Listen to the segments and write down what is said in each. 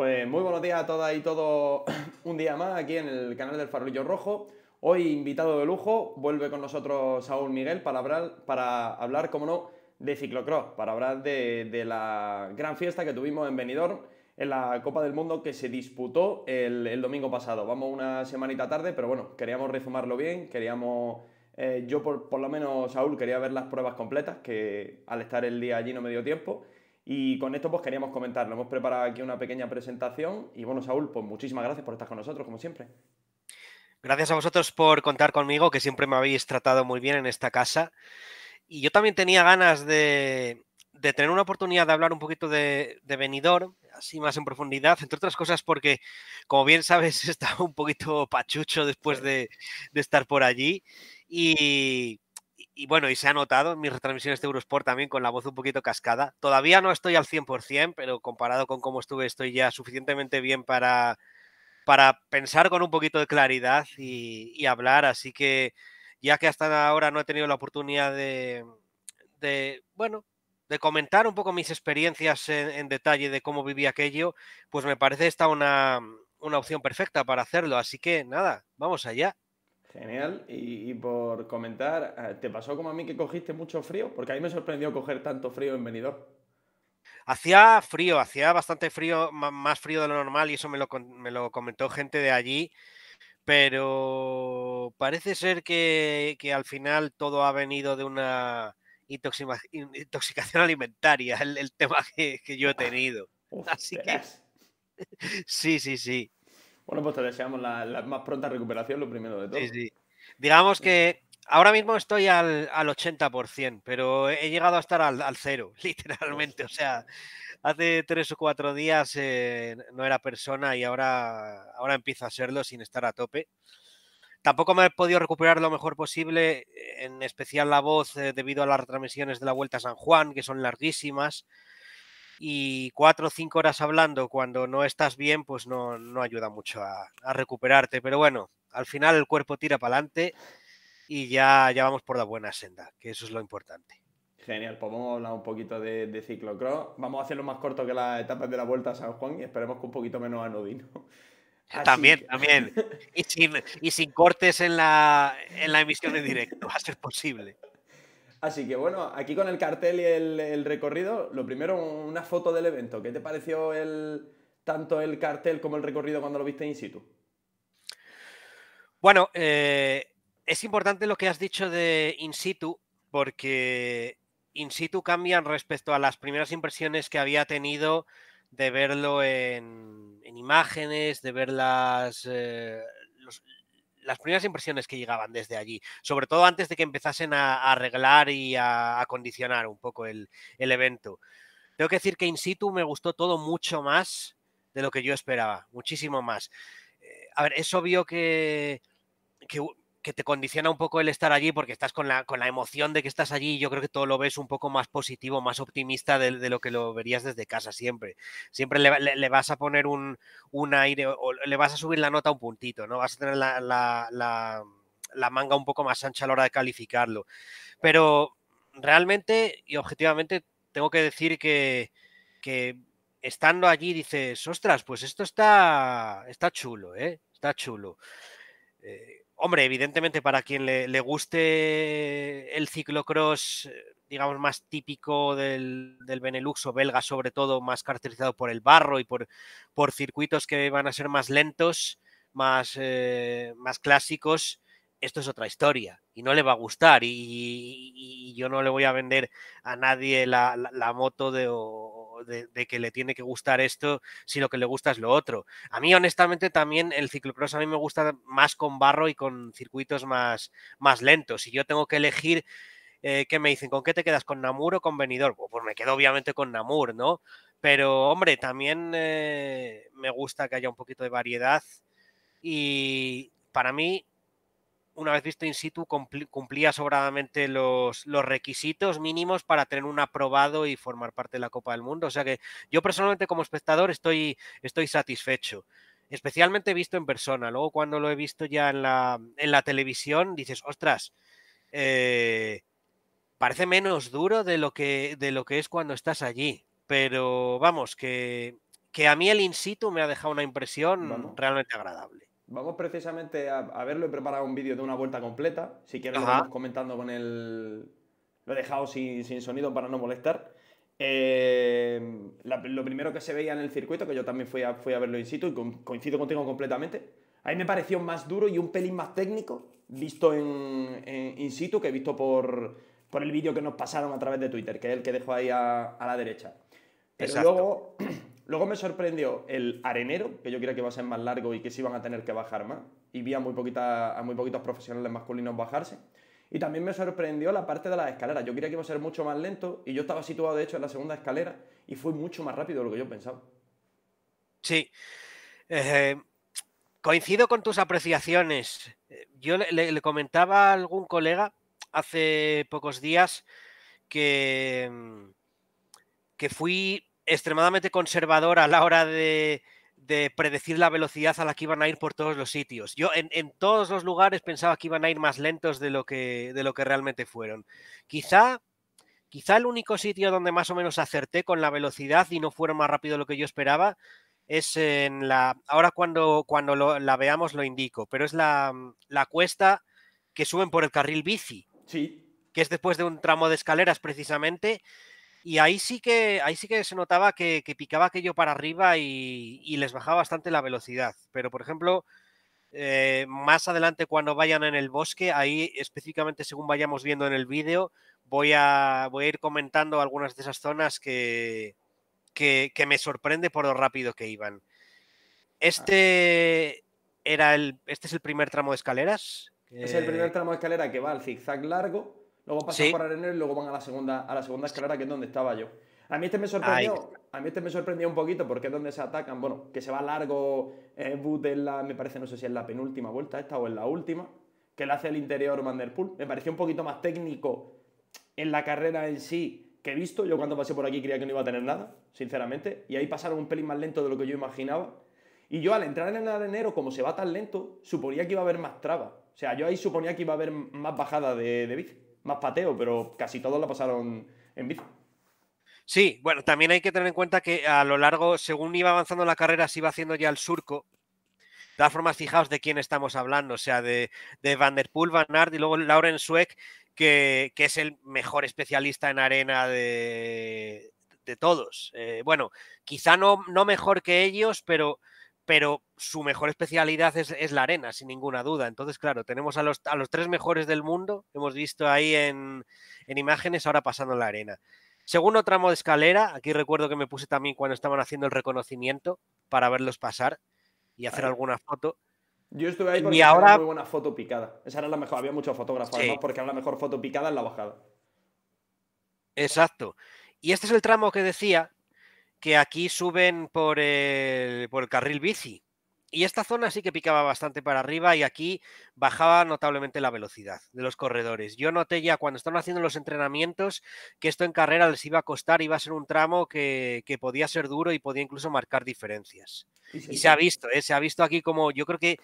Pues muy buenos días a todas y todos un día más aquí en el canal del Farolillo Rojo. Hoy invitado de lujo, vuelve con nosotros Saúl Miguel para hablar, para hablar como no, de ciclocross, para hablar de, la gran fiesta que tuvimos en Benidorm en la Copa del Mundo que se disputó el, domingo pasado. Vamos una semanita tarde, pero bueno, queríamos resumarlo bien, queríamos... Eh, yo por, por, lo menos, Saúl, quería ver las pruebas completas, que al estar el día allí no me dio tiempo. Y con esto pues queríamos comentarlo. Hemos preparado aquí una pequeña presentación y bueno, Saúl, pues muchísimas gracias por estar con nosotros, como siempre. Gracias a vosotros por contar conmigo, que siempre me habéis tratado muy bien en esta casa. Y yo también tenía ganas de, tener una oportunidad de hablar un poquito de, de así más en profundidad, entre otras cosas porque, como bien sabes, estaba un poquito pachucho después de, de estar por allí y y bueno, y se ha notado en mis retransmisiones de Eurosport también con la voz un poquito cascada. Todavía no estoy al 100%, pero comparado con cómo estuve, estoy ya suficientemente bien para, para pensar con un poquito de claridad y, hablar. Así que ya que hasta ahora no he tenido la oportunidad de, de bueno, de comentar un poco mis experiencias en, detalle de cómo viví aquello, pues me parece esta una, una opción perfecta para hacerlo. Así que nada, vamos allá. Genial. Y, por comentar, eh, ¿te pasó como a mí que cogiste mucho frío? Porque a mí me sorprendió coger tanto frío en venidor. Hacía frío, hacía bastante frío, más frío de lo normal y eso me lo, comentó gente de allí, pero parece ser que, al final todo ha venido de una intoxicación alimentaria, el, tema que, yo he tenido. Así que... Sí, sí, sí. Bueno, pues te deseamos la, más pronta recuperación, lo primero de todo. Sí, sí. Digamos que ahora mismo estoy al, al 80%, pero he llegado a estar al, al, cero, literalmente. O sea, hace tres o cuatro días eh, no era persona y ahora, ahora empiezo a serlo sin estar a tope. Tampoco me he podido recuperar lo mejor posible, en especial la voz, eh, debido a las retransmisiones de la Vuelta a San Juan, que son larguísimas y cuatro o cinco horas hablando cuando no estás bien, pues no, ayuda mucho a, recuperarte. Pero bueno, al final el cuerpo tira para adelante y ya, ya vamos por la buena senda, que eso es lo importante. Genial, pues vamos a hablar un poquito de, de, ciclocross. Vamos a hacerlo más corto que las etapas de la Vuelta a San Juan y esperemos que un poquito menos anodino. también, también. Y sin, cortes en la, en la emisión en directo, va a ser posible. Así que bueno, aquí con el cartel y el, recorrido, lo primero, una foto del evento. ¿Qué te pareció el, tanto el cartel como el recorrido cuando lo viste in situ? Bueno, eh, es importante lo que has dicho de in situ, porque in situ cambian respecto a las primeras impresiones que había tenido de verlo en, imágenes, de ver las, eh, las primeras impresiones que llegaban desde allí, sobre todo antes de que empezasen a, arreglar y a acondicionar un poco el, el evento. Tengo que decir que in situ me gustó todo mucho más de lo que yo esperaba, muchísimo más. Eh, a ver, es obvio que, que que te condiciona un poco el estar allí porque estás con la, con la emoción de que estás allí yo creo que todo lo ves un poco más positivo, más optimista de, lo que lo verías desde casa siempre. Siempre le, vas a poner un, aire o le vas a subir la nota un puntito, ¿no? Vas a tener la, manga un poco más ancha a la hora de calificarlo. Pero realmente y objetivamente tengo que decir que, estando allí dices, ostras, pues esto está, está chulo, ¿eh? Está chulo. Eh, Hombre, evidentemente para quien le, guste el ciclocross, eh, digamos, más típico del, del, Benelux o belga, sobre todo, más caracterizado por el barro y por, por circuitos que van a ser más lentos, más, eh, más clásicos, esto es otra historia y no le va a gustar y, yo no le voy a vender a nadie la, moto de, de, que le tiene que gustar esto si lo que le gusta es lo otro. A mí, honestamente, también el ciclocross a mí me gusta más con barro y con circuitos más, más lentos. y yo tengo que elegir, eh, ¿qué me dicen? ¿Con qué te quedas? ¿Con Namur o con Benidorm? Pues me quedo obviamente con Namur, ¿no? Pero, hombre, también eh, me gusta que haya un poquito de variedad y para mí una vez visto in situ, cumplía sobradamente los, requisitos mínimos para tener un aprobado y formar parte de la Copa del Mundo. O sea que yo personalmente como espectador estoy, estoy satisfecho, especialmente visto en persona. Luego cuando lo he visto ya en la, en la televisión, dices, ostras, eh, parece menos duro de lo, que, de lo que es cuando estás allí. Pero vamos, que, que a mí el in situ me ha dejado una impresión realmente agradable. Vamos precisamente a, verlo. He preparado un vídeo de una vuelta completa. Si quieres, lo vamos comentando con él, Lo he dejado sin, sonido para no molestar. Eh, lo primero que se veía en el circuito, que yo también fui a, verlo in situ y coincido contigo completamente, a mí me pareció más duro y un pelín más técnico visto en, in situ que he visto por, el vídeo que nos pasaron a través de Twitter, que es el que dejo ahí a, la derecha. Pero Exacto. luego Luego me sorprendió el arenero, que yo creía que iba a ser más largo y que se iban a tener que bajar más. Y vi a muy, poquitos profesionales masculinos bajarse. Y también me sorprendió la parte de las escaleras. Yo creía que iba a ser mucho más lento y yo estaba situado, de hecho, en la segunda escalera y fue mucho más rápido de lo que yo pensaba. Sí. Eh, coincido con tus apreciaciones. Yo le, comentaba a algún colega hace pocos días que, que fui extremadamente conservador a la hora de, predecir la velocidad a la que iban a ir por todos los sitios. Yo en, todos los lugares pensaba que iban a ir más lentos de lo que, de lo que realmente fueron. Quizá, quizá el único sitio donde más o menos acerté con la velocidad y no fueron más rápido de lo que yo esperaba es en la... Ahora cuando, cuando la veamos lo indico, pero es la, la cuesta que suben por el carril bici. Sí. Que es después de un tramo de escaleras precisamente y ahí sí que, ahí sí que se notaba que, picaba aquello para arriba y, les bajaba bastante la velocidad. Pero, por ejemplo, eh, más adelante cuando vayan en el bosque, ahí específicamente según vayamos viendo en el vídeo, voy a, ir comentando algunas de esas zonas que, que, me sorprende por lo rápido que iban. Ah. Este, era el, este es el primer tramo de escaleras. Es el primer eh tramo de escalera que va al zigzag largo Luego pasan por Arenero y luego van a la segunda, a la segunda escalera, que es donde estaba yo. A mí este me sorprendió, a mí este me sorprendió un poquito porque es donde se atacan, bueno, que se va largo eh, Boot en la, me parece, no sé si es la penúltima vuelta esta o en la última, que le hace el interior manderpool Me pareció un poquito más técnico en la carrera en sí que he visto. Yo cuando pasé por aquí creía que no iba a tener nada, sinceramente, y ahí pasaron un pelín más lento de lo que yo imaginaba. Y yo al entrar en el arenero, como se va tan lento, suponía que iba a haber más trabas. O sea, yo ahí suponía que iba a haber más bajada de, de bici más pateo, pero casi todos la pasaron en bici. Sí, bueno, también hay que tener en cuenta que a lo largo, según iba avanzando la carrera, se iba haciendo ya el surco. De todas formas, fijaos de quién estamos hablando, o sea, de, de Van der Poel, Van y luego Lauren Sweck, que, que es el mejor especialista en arena de, todos. Eh, bueno, quizá no, no mejor que ellos, pero pero su mejor especialidad es, la arena, sin ninguna duda. Entonces, claro, tenemos a los, tres mejores del mundo, hemos visto ahí en, imágenes, ahora pasando la arena. Segundo tramo de escalera, aquí recuerdo que me puse también cuando estaban haciendo el reconocimiento para verlos pasar y hacer alguna foto. Yo estuve ahí porque y ahora... muy buena foto picada. Esa era la mejor, había muchos fotógrafos, porque era la mejor foto picada en la bajada. Exacto. Y este es el tramo que decía, que aquí suben por el, carril bici. Y esta zona sí que picaba bastante para arriba y aquí bajaba notablemente la velocidad de los corredores. Yo noté ya cuando estaban haciendo los entrenamientos que esto en carrera les iba a costar, iba a ser un tramo que, podía ser duro y podía incluso marcar diferencias. y se ha visto, ¿eh? se ha visto aquí como yo creo que,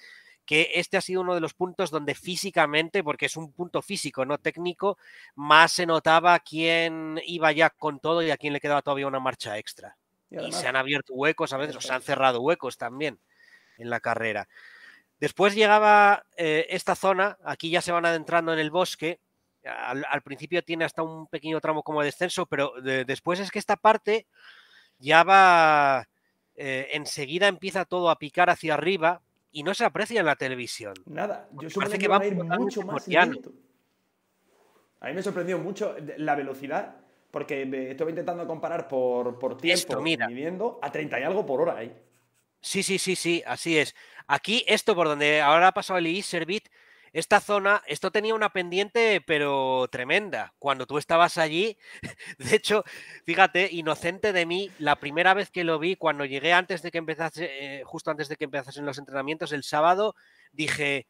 que este ha sido uno de los puntos donde físicamente, porque es un punto físico, no técnico, más se notaba quién iba ya con todo y a quién le quedaba todavía una marcha extra. Y, se han abierto huecos a veces, o se han cerrado huecos también en la carrera. Después llegaba eh, esta zona, aquí ya se van adentrando en el bosque. Al, principio tiene hasta un pequeño tramo como descenso, pero después es que esta parte ya va. Eh, enseguida empieza todo a picar hacia arriba y no se aprecia en la televisión. Nada, yo parece que va a ir mucho más A mí me sorprendió mucho eh, la velocidad porque estoy intentando comparar por, tiempo, esto, viviendo a 30 y algo por hora ahí. Sí, sí, sí, sí, así es. Aquí, esto por donde ahora ha pasado el servit, esta zona, esto tenía una pendiente, pero tremenda. Cuando tú estabas allí, de hecho, fíjate, inocente de mí, la primera vez que lo vi, cuando llegué antes de que empezase, eh, justo antes de que empezasen los entrenamientos el sábado, dije,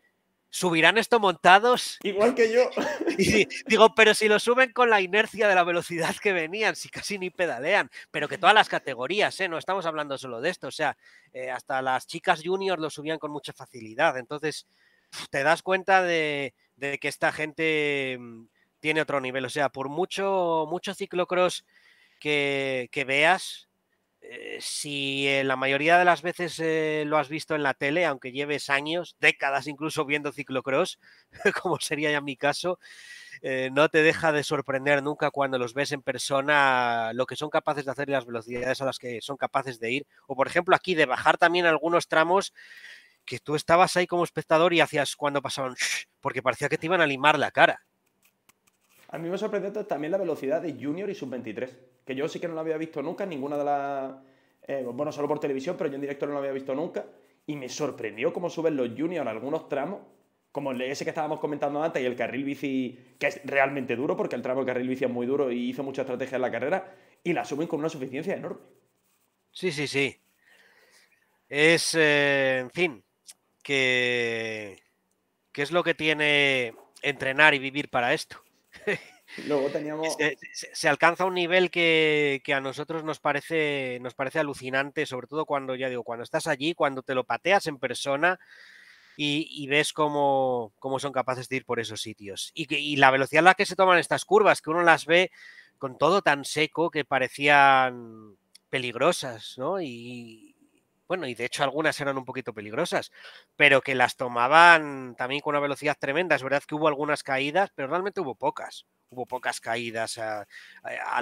¿subirán esto montados? Igual que yo. digo, pero si lo suben con la inercia de la velocidad que venían, si casi ni pedalean, pero que todas las categorías, ¿eh? no estamos hablando solo de esto, o sea, eh, hasta las chicas juniors lo subían con mucha facilidad, entonces te das cuenta de, que esta gente mm, tiene otro nivel, o sea, por mucho, mucho ciclocross que veas, eh, si eh, la mayoría de las veces eh, lo has visto en la tele, aunque lleves años, décadas incluso viendo ciclocross, como sería ya mi caso, no te deja de sorprender nunca cuando los ves en persona lo que son capaces de hacer y las velocidades a las que son capaces de ir. O por ejemplo aquí de bajar también algunos tramos que tú estabas ahí como espectador y hacías cuando pasaban, porque parecía que te iban a limar la cara a mí me sorprendió también la velocidad de Junior y Sub-23, que yo sí que no lo había visto nunca, ninguna de las... Eh, bueno, solo por televisión, pero yo en directo no lo había visto nunca. Y me sorprendió cómo suben los Junior algunos tramos, como ese que estábamos comentando antes y el carril bici, que es realmente duro, porque el tramo de carril bici es muy duro y hizo mucha estrategia en la carrera, y la suben con una suficiencia enorme. Sí, sí, sí. Es, eh, en fin, que, ¿Qué es lo que tiene entrenar y vivir para esto. Luego teníamos... Se, alcanza un nivel que, a nosotros nos parece, nos parece alucinante, sobre todo cuando, ya digo, cuando estás allí, cuando te lo pateas en persona y, ves cómo, son capaces de ir por esos sitios. Y, la velocidad a la que se toman estas curvas, que uno las ve con todo tan seco que parecían peligrosas, ¿no? Y, bueno, y de hecho algunas eran un poquito peligrosas, pero que las tomaban también con una velocidad tremenda. Es verdad que hubo algunas caídas, pero realmente hubo pocas. Hubo pocas caídas a,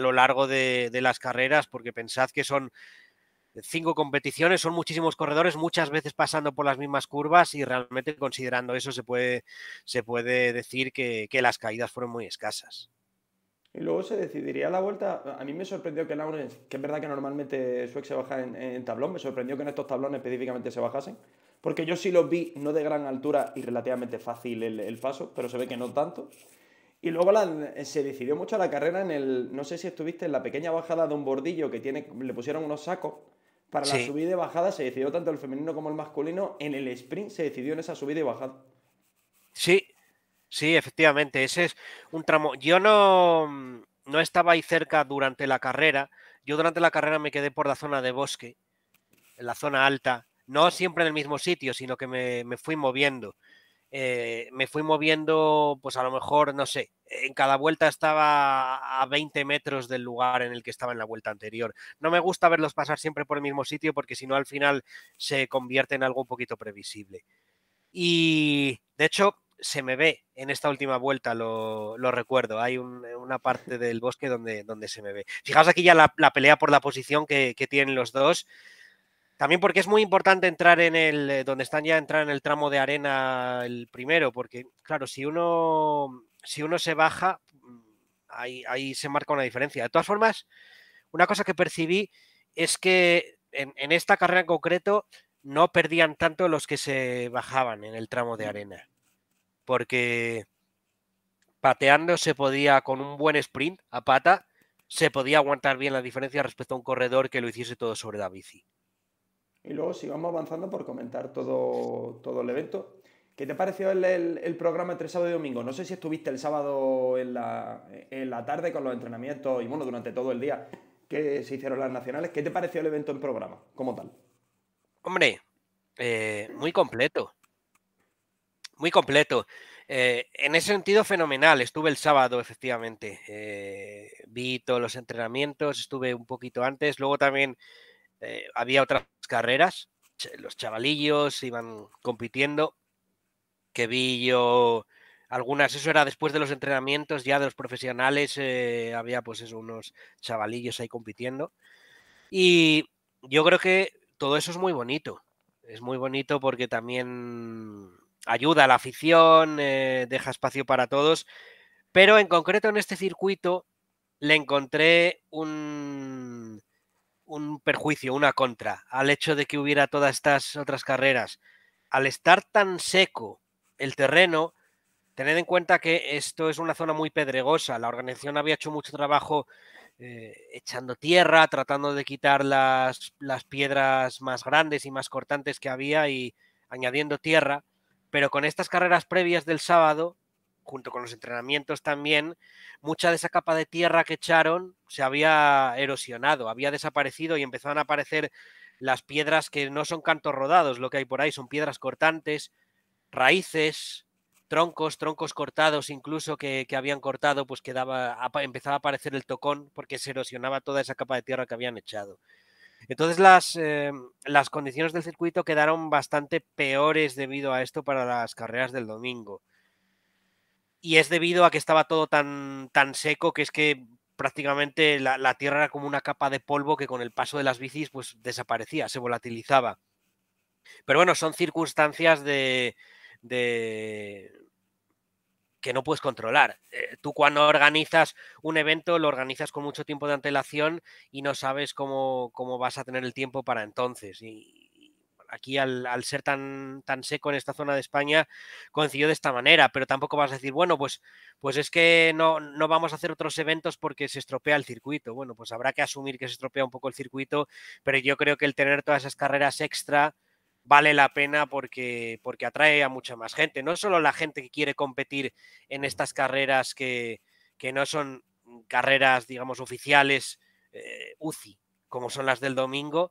lo largo de, las carreras, porque pensad que son cinco competiciones, son muchísimos corredores, muchas veces pasando por las mismas curvas y realmente considerando eso se puede, se puede decir que las caídas fueron muy escasas y luego se decidiría la vuelta. A mí me sorprendió que Laurens, que es verdad que normalmente ex se baja en, tablón, me sorprendió que en estos tablones específicamente se bajasen, porque yo sí los vi no de gran altura y relativamente fácil el, paso, pero se ve que no tanto. Y luego se decidió mucho la carrera en el, no sé si estuviste en la pequeña bajada de un bordillo que tiene, le pusieron unos sacos. Para la subida y bajada se decidió tanto el femenino como el masculino. En el sprint se decidió en esa subida y bajada. Sí, Sí, efectivamente, ese es un tramo. Yo no, mm, no estaba ahí cerca durante la carrera. Yo durante la carrera me quedé por la zona de bosque, en la zona alta, no siempre en el mismo sitio, sino que me, fui moviendo. Eh, me fui moviendo, pues a lo mejor, no sé, en cada vuelta estaba a 20 metros del lugar en el que estaba en la vuelta anterior. No me gusta verlos pasar siempre por el mismo sitio porque si no al final se convierte en algo un poquito previsible. Y de hecho, se me ve en esta última vuelta, lo, recuerdo. Hay una parte del bosque donde, donde se me ve. Fijaos aquí ya la, pelea por la posición que, tienen los dos. También porque es muy importante entrar en el, eh, donde están ya, entrar en el tramo de arena el primero, porque claro, si uno, si uno se baja, mm, ahí, se marca una diferencia. De todas formas, una cosa que percibí es que en, en esta carrera en concreto no perdían tanto los que se bajaban en el tramo de mm. arena porque pateando se podía, con un buen sprint a pata, se podía aguantar bien la diferencia respecto a un corredor que lo hiciese todo sobre la bici. Y luego vamos avanzando por comentar todo, todo el evento. ¿Qué te pareció el, programa entre sábado y domingo? No sé si estuviste el sábado en la, tarde con los entrenamientos y bueno, durante todo el día que se hicieron las nacionales. ¿Qué te pareció el evento en programa como tal? Hombre, eh, muy completo muy completo. Eh, en ese sentido, fenomenal. Estuve el sábado, efectivamente. Eh, vi todos los entrenamientos, estuve un poquito antes. Luego también eh, había otras carreras. Los chavalillos iban compitiendo. Que vi yo algunas, eso era después de los entrenamientos ya de los profesionales. había pues eso, unos chavalillos ahí compitiendo. Y yo creo que todo eso es muy bonito. Es muy bonito porque también ayuda a la afición, eh, deja espacio para todos, pero en concreto en este circuito le encontré un, un perjuicio, una contra, al hecho de que hubiera todas estas otras carreras. Al estar tan seco el terreno, tened en cuenta que esto es una zona muy pedregosa. La organización había hecho mucho trabajo eh, echando tierra, tratando de quitar las, las, piedras más grandes y más cortantes que había y añadiendo tierra pero con estas carreras previas del sábado, junto con los entrenamientos también, mucha de esa capa de tierra que echaron se había erosionado, había desaparecido y empezaban a aparecer las piedras que no son cantos rodados, lo que hay por ahí son piedras cortantes, raíces, troncos, troncos cortados incluso que, habían cortado, pues quedaba, empezaba a aparecer el tocón porque se erosionaba toda esa capa de tierra que habían echado. Entonces eh, las, condiciones del circuito quedaron bastante peores debido a esto para las carreras del domingo. Y es debido a que estaba todo tan, tan seco que es que prácticamente la, tierra era como una capa de polvo que con el paso de las bicis pues desaparecía, se volatilizaba. Pero bueno, son circunstancias de, de, que no puedes controlar. Eh, tú cuando organizas un evento lo organizas con mucho tiempo de antelación y no sabes cómo, vas a tener el tiempo para entonces. Y, aquí al, ser tan, tan seco en esta zona de España coincidió de esta manera, pero tampoco vas a decir, bueno, pues, pues es que no, no vamos a hacer otros eventos porque se estropea el circuito. Bueno, pues habrá que asumir que se estropea un poco el circuito, pero yo creo que el tener todas esas carreras extra vale la pena porque, porque atrae a mucha más gente. No solo la gente que quiere competir en estas carreras que, no son carreras, digamos, oficiales eh, UCI, como son las del domingo,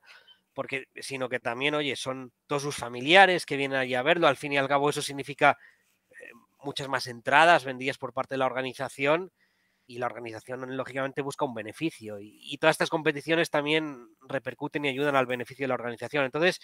porque, sino que también, oye, son todos sus familiares que vienen allí a verlo. Al fin y al cabo, eso significa eh, muchas más entradas vendidas por parte de la organización y la organización lógicamente busca un beneficio y, todas estas competiciones también repercuten y ayudan al beneficio de la organización. Entonces,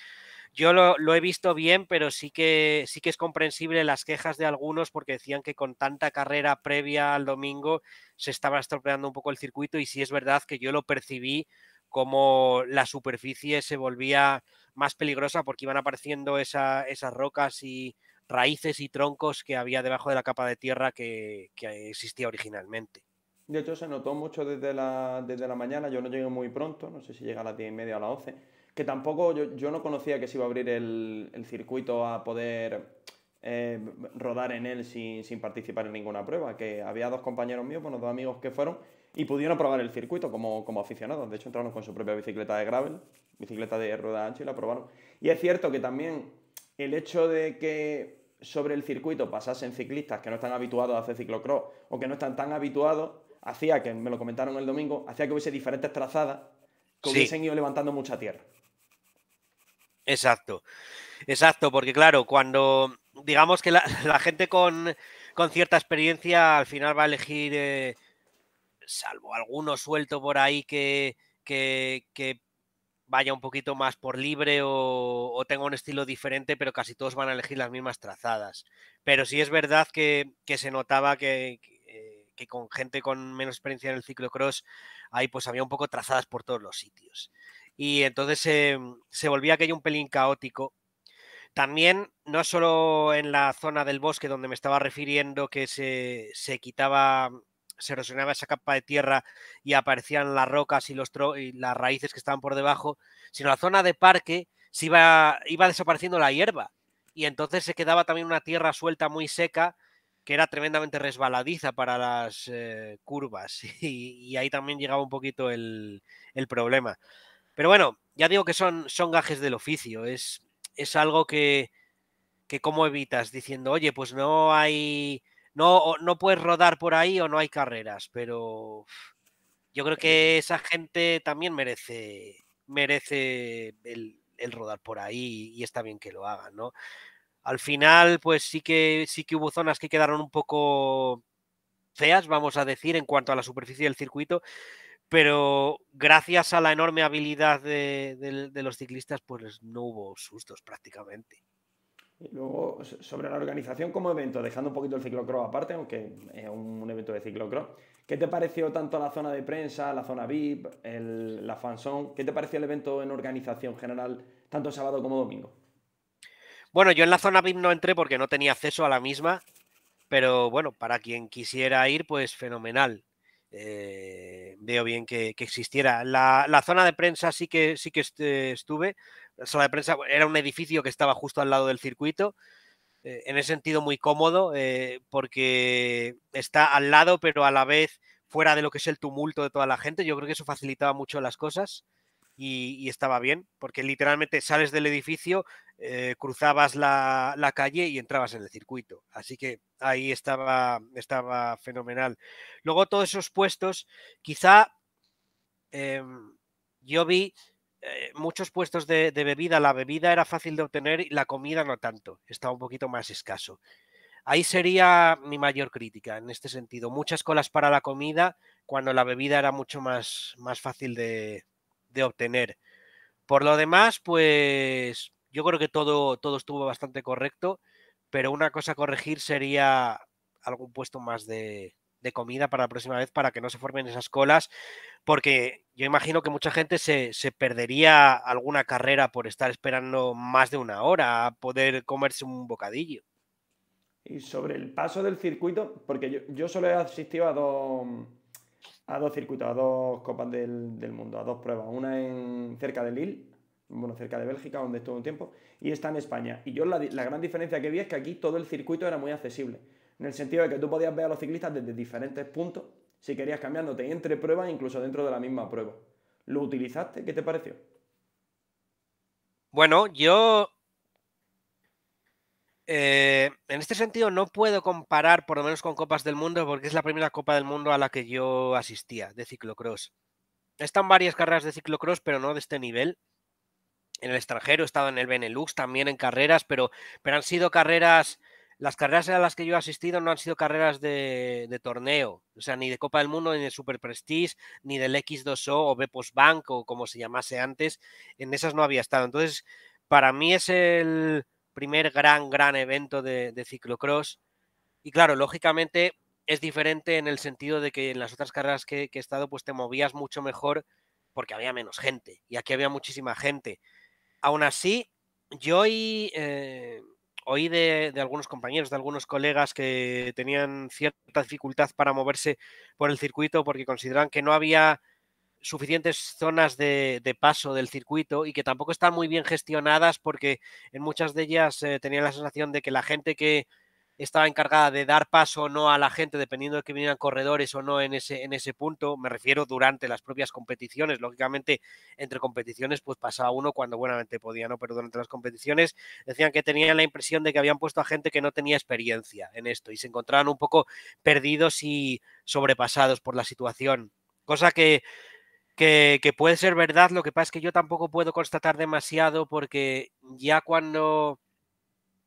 yo lo, he visto bien, pero sí que, sí que es comprensible las quejas de algunos porque decían que con tanta carrera previa al domingo se estaba estropeando un poco el circuito y sí es verdad que yo lo percibí como la superficie se volvía más peligrosa porque iban apareciendo esas rocas y, raíces y troncos que había debajo de la capa de tierra que, existía originalmente. De hecho, se notó mucho desde la, desde la mañana. Yo no llegué muy pronto, no sé si llega a las 10 y media o a las 11. Que tampoco yo, no conocía que se iba a abrir el, circuito a poder eh, rodar en él sin, participar en ninguna prueba. Que había dos compañeros míos, bueno, dos amigos que fueron y pudieron probar el circuito como, aficionados. De hecho, entraron con su propia bicicleta de gravel, bicicleta de rueda ancha y la probaron. Y es cierto que también el hecho de que sobre el circuito pasasen ciclistas que no están habituados a hacer ciclocross o que no están tan habituados hacía que, me lo comentaron el domingo, hacía que hubiese diferentes trazadas que hubiesen ido levantando mucha tierra. Exacto, exacto, porque claro, cuando digamos que la, gente con, con, cierta experiencia al final va a elegir, eh, salvo alguno suelto por ahí que, vaya un poquito más por libre o, tenga un estilo diferente, pero casi todos van a elegir las mismas trazadas. Pero sí es verdad que se notaba que, que con gente con menos experiencia en el ciclocross, ahí pues había un poco trazadas por todos los sitios. Y entonces se volvía aquello un pelín caótico. También, no solo en la zona del bosque donde me estaba refiriendo que se, quitaba, se erosionaba esa capa de tierra y aparecían las rocas y, los y las raíces que estaban por debajo, sino la zona de parque se iba, iba desapareciendo la hierba y entonces se quedaba también una tierra suelta muy seca que era tremendamente resbaladiza para las eh, curvas y, ahí también llegaba un poquito el, problema. Pero bueno, ya digo que son, son gajes del oficio, es, es algo que, que cómo evitas diciendo, oye, pues no hay, no, no puedes rodar por ahí o no hay carreras, pero yo creo que esa gente también merece, merece el, el rodar por ahí y está bien que lo hagan, ¿no? al final, pues sí que sí que hubo zonas que quedaron un poco feas, vamos a decir, en cuanto a la superficie del circuito, pero gracias a la enorme habilidad de, los ciclistas, pues no hubo sustos prácticamente. Y luego, sobre la organización como evento, dejando un poquito el ciclocross aparte, aunque es un evento de ciclocross, ¿qué te pareció tanto la zona de prensa, la zona VIP, la fansong? ¿Qué te pareció el evento en organización general, tanto sábado como domingo? Bueno, yo en la zona VIP no entré porque no tenía acceso a la misma, pero bueno, para quien quisiera ir, pues fenomenal. Eh, veo bien que, existiera. La, zona de prensa sí que, sí que estuve. La zona de prensa era un edificio que estaba justo al lado del circuito. Eh, en ese sentido, muy cómodo, eh, porque está al lado, pero a la vez fuera de lo que es el tumulto de toda la gente. Yo creo que eso facilitaba mucho las cosas y estaba bien, porque literalmente sales del edificio, eh, cruzabas la, calle y entrabas en el circuito. Así que ahí estaba, estaba fenomenal. Luego todos esos puestos, quizá em, yo vi eh, muchos puestos de, bebida. La bebida era fácil de obtener y la comida no tanto. Estaba un poquito más escaso. Ahí sería mi mayor crítica en este sentido. Muchas colas para la comida cuando la bebida era mucho más, más fácil de obtener. Por lo demás, pues yo creo que todo, todo estuvo bastante correcto, pero una cosa a corregir sería algún puesto más de, comida para la próxima vez para que no se formen esas colas, porque yo imagino que mucha gente se, perdería alguna carrera por estar esperando más de una hora a poder comerse un bocadillo. Y sobre el paso del circuito, porque yo, yo solo he asistido a dos, a dos circuitos, a dos copas del, del mundo, a dos pruebas, una en cerca de Lille bueno, cerca de Bélgica, donde estuve un tiempo, y está en España. Y yo la, gran diferencia que vi es que aquí todo el circuito era muy accesible, en el sentido de que tú podías ver a los ciclistas desde diferentes puntos, si querías cambiándote entre pruebas, incluso dentro de la misma prueba. ¿Lo utilizaste? ¿Qué te pareció? Bueno, yo... Eh, en este sentido no puedo comparar por lo menos con Copas del Mundo porque es la primera Copa del Mundo a la que yo asistía de ciclocross. Están varias carreras de ciclocross pero no de este nivel en el extranjero, he estado en el Benelux, también en carreras, pero, pero han sido carreras, las carreras a las que yo he asistido no han sido carreras de, torneo, o sea, ni de Copa del Mundo, ni de Super Prestige, ni del X2O o Bepos Bank o como se llamase antes, en esas no había estado. Entonces, para mí es el primer gran, gran evento de, ciclocross. Y claro, lógicamente es diferente en el sentido de que en las otras carreras que, que he estado, pues te movías mucho mejor porque había menos gente y aquí había muchísima gente. Aún así, yo hoy oí eh, de, algunos compañeros, de algunos colegas que tenían cierta dificultad para moverse por el circuito porque consideraban que no había suficientes zonas de, paso del circuito y que tampoco están muy bien gestionadas porque en muchas de ellas eh, tenían tenía la sensación de que la gente que estaba encargada de dar paso o no a la gente, dependiendo de que vinieran corredores o no en ese, en ese punto. Me refiero durante las propias competiciones. Lógicamente, entre competiciones, pues pasaba uno cuando buenamente podía, ¿no? Pero durante las competiciones decían que tenían la impresión de que habían puesto a gente que no tenía experiencia en esto y se encontraban un poco perdidos y sobrepasados por la situación. Cosa que que, puede ser verdad, lo que pasa es que yo tampoco puedo constatar demasiado porque ya cuando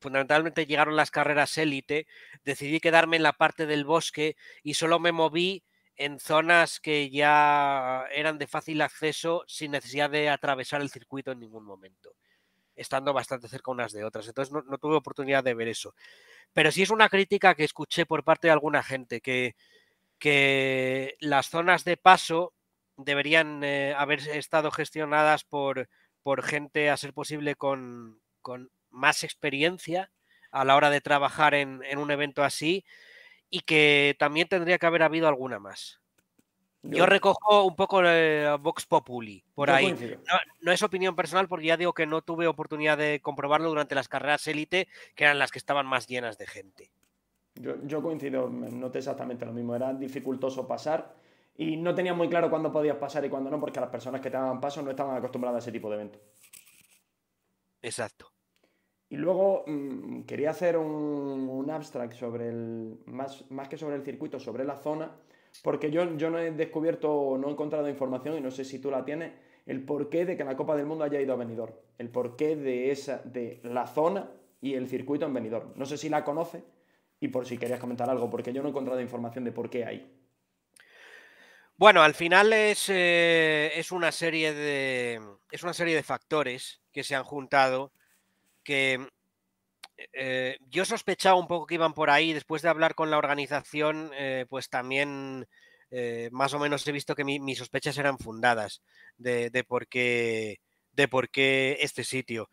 fundamentalmente llegaron las carreras élite, decidí quedarme en la parte del bosque y solo me moví en zonas que ya eran de fácil acceso sin necesidad de atravesar el circuito en ningún momento, estando bastante cerca unas de otras. Entonces no, tuve oportunidad de ver eso. Pero sí es una crítica que escuché por parte de alguna gente, que, que las zonas de paso deberían eh, haber estado gestionadas por, por gente, a ser posible, con más experiencia a la hora de trabajar en, un evento así y que también tendría que haber habido alguna más. Yo, recojo un poco el eh, Vox Populi por ahí. No, es opinión personal porque ya digo que no tuve oportunidad de comprobarlo durante las carreras élite, que eran las que estaban más llenas de gente. Yo, coincido, noté exactamente lo mismo. Era dificultoso pasar y no tenía muy claro cuándo podías pasar y cuándo no, porque las personas que te daban paso no estaban acostumbradas a ese tipo de evento. Exacto. Y luego mm, quería hacer un, abstract sobre el. Más, más que sobre el circuito, sobre la zona, porque yo, no he descubierto, no he encontrado información, y no sé si tú la tienes, el porqué de que la Copa del Mundo haya ido a Benidorm. El porqué de esa, de la zona y el circuito en Benidorm. No sé si la conoce y por si querías comentar algo, porque yo no he encontrado información de por qué hay. Bueno, al final es, eh, es, una serie de, es una serie de factores que se han juntado que eh, yo sospechaba un poco que iban por ahí, después de hablar con la organización, eh, pues también eh, más o menos he visto que mis sospechas eran fundadas de, por, qué, de por qué este sitio.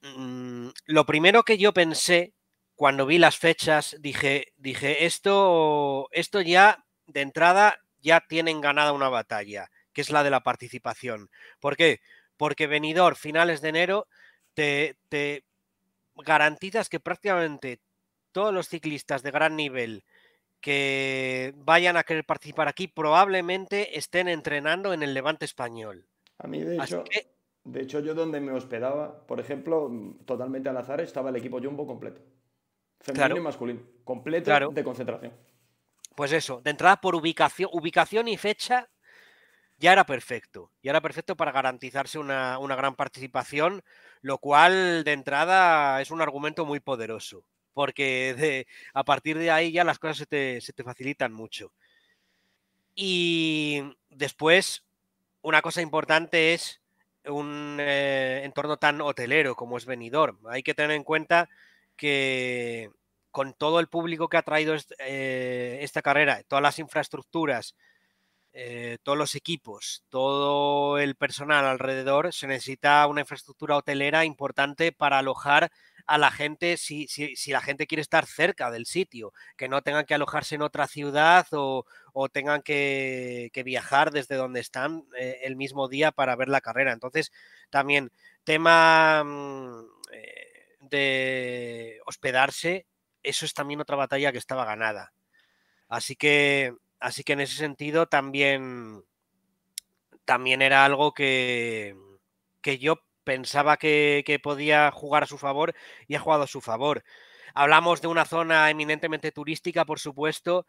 Mm, lo primero que yo pensé cuando vi las fechas, dije, dije esto, esto ya de entrada ya tienen ganada una batalla, que es la de la participación. ¿Por qué? Porque venidor finales de enero te, garantizas que prácticamente todos los ciclistas de gran nivel que vayan a querer participar aquí probablemente estén entrenando en el Levante español. de hecho, yo donde me hospedaba, por ejemplo, mm, totalmente al azar, estaba el equipo Jumbo completo. Femenino y masculino. Completo de concentración. Pues eso, de entrada por ubicación, ubicación y fecha ya era perfecto. Ya era perfecto para garantizarse una, una gran participación lo cual de entrada es un argumento muy poderoso, porque a partir de ahí ya las cosas se te, facilitan mucho. Y después, una cosa importante es un eh, entorno tan hotelero como es Benidorm. Hay que tener en cuenta que con todo el público que ha traído eh, esta carrera, todas las infraestructuras, eh, todos los equipos, todo el personal alrededor, se necesita una infraestructura hotelera importante para alojar a la gente si, la gente quiere estar cerca del sitio, que no tengan que alojarse en otra ciudad o, tengan que, viajar desde donde están eh, el mismo día para ver la carrera. Entonces, también tema mm, eh, de hospedarse, eso es también otra batalla que estaba ganada. Así que Así que en ese sentido también, también era algo que, que yo pensaba que, podía jugar a su favor y ha jugado a su favor. Hablamos de una zona eminentemente turística, por supuesto,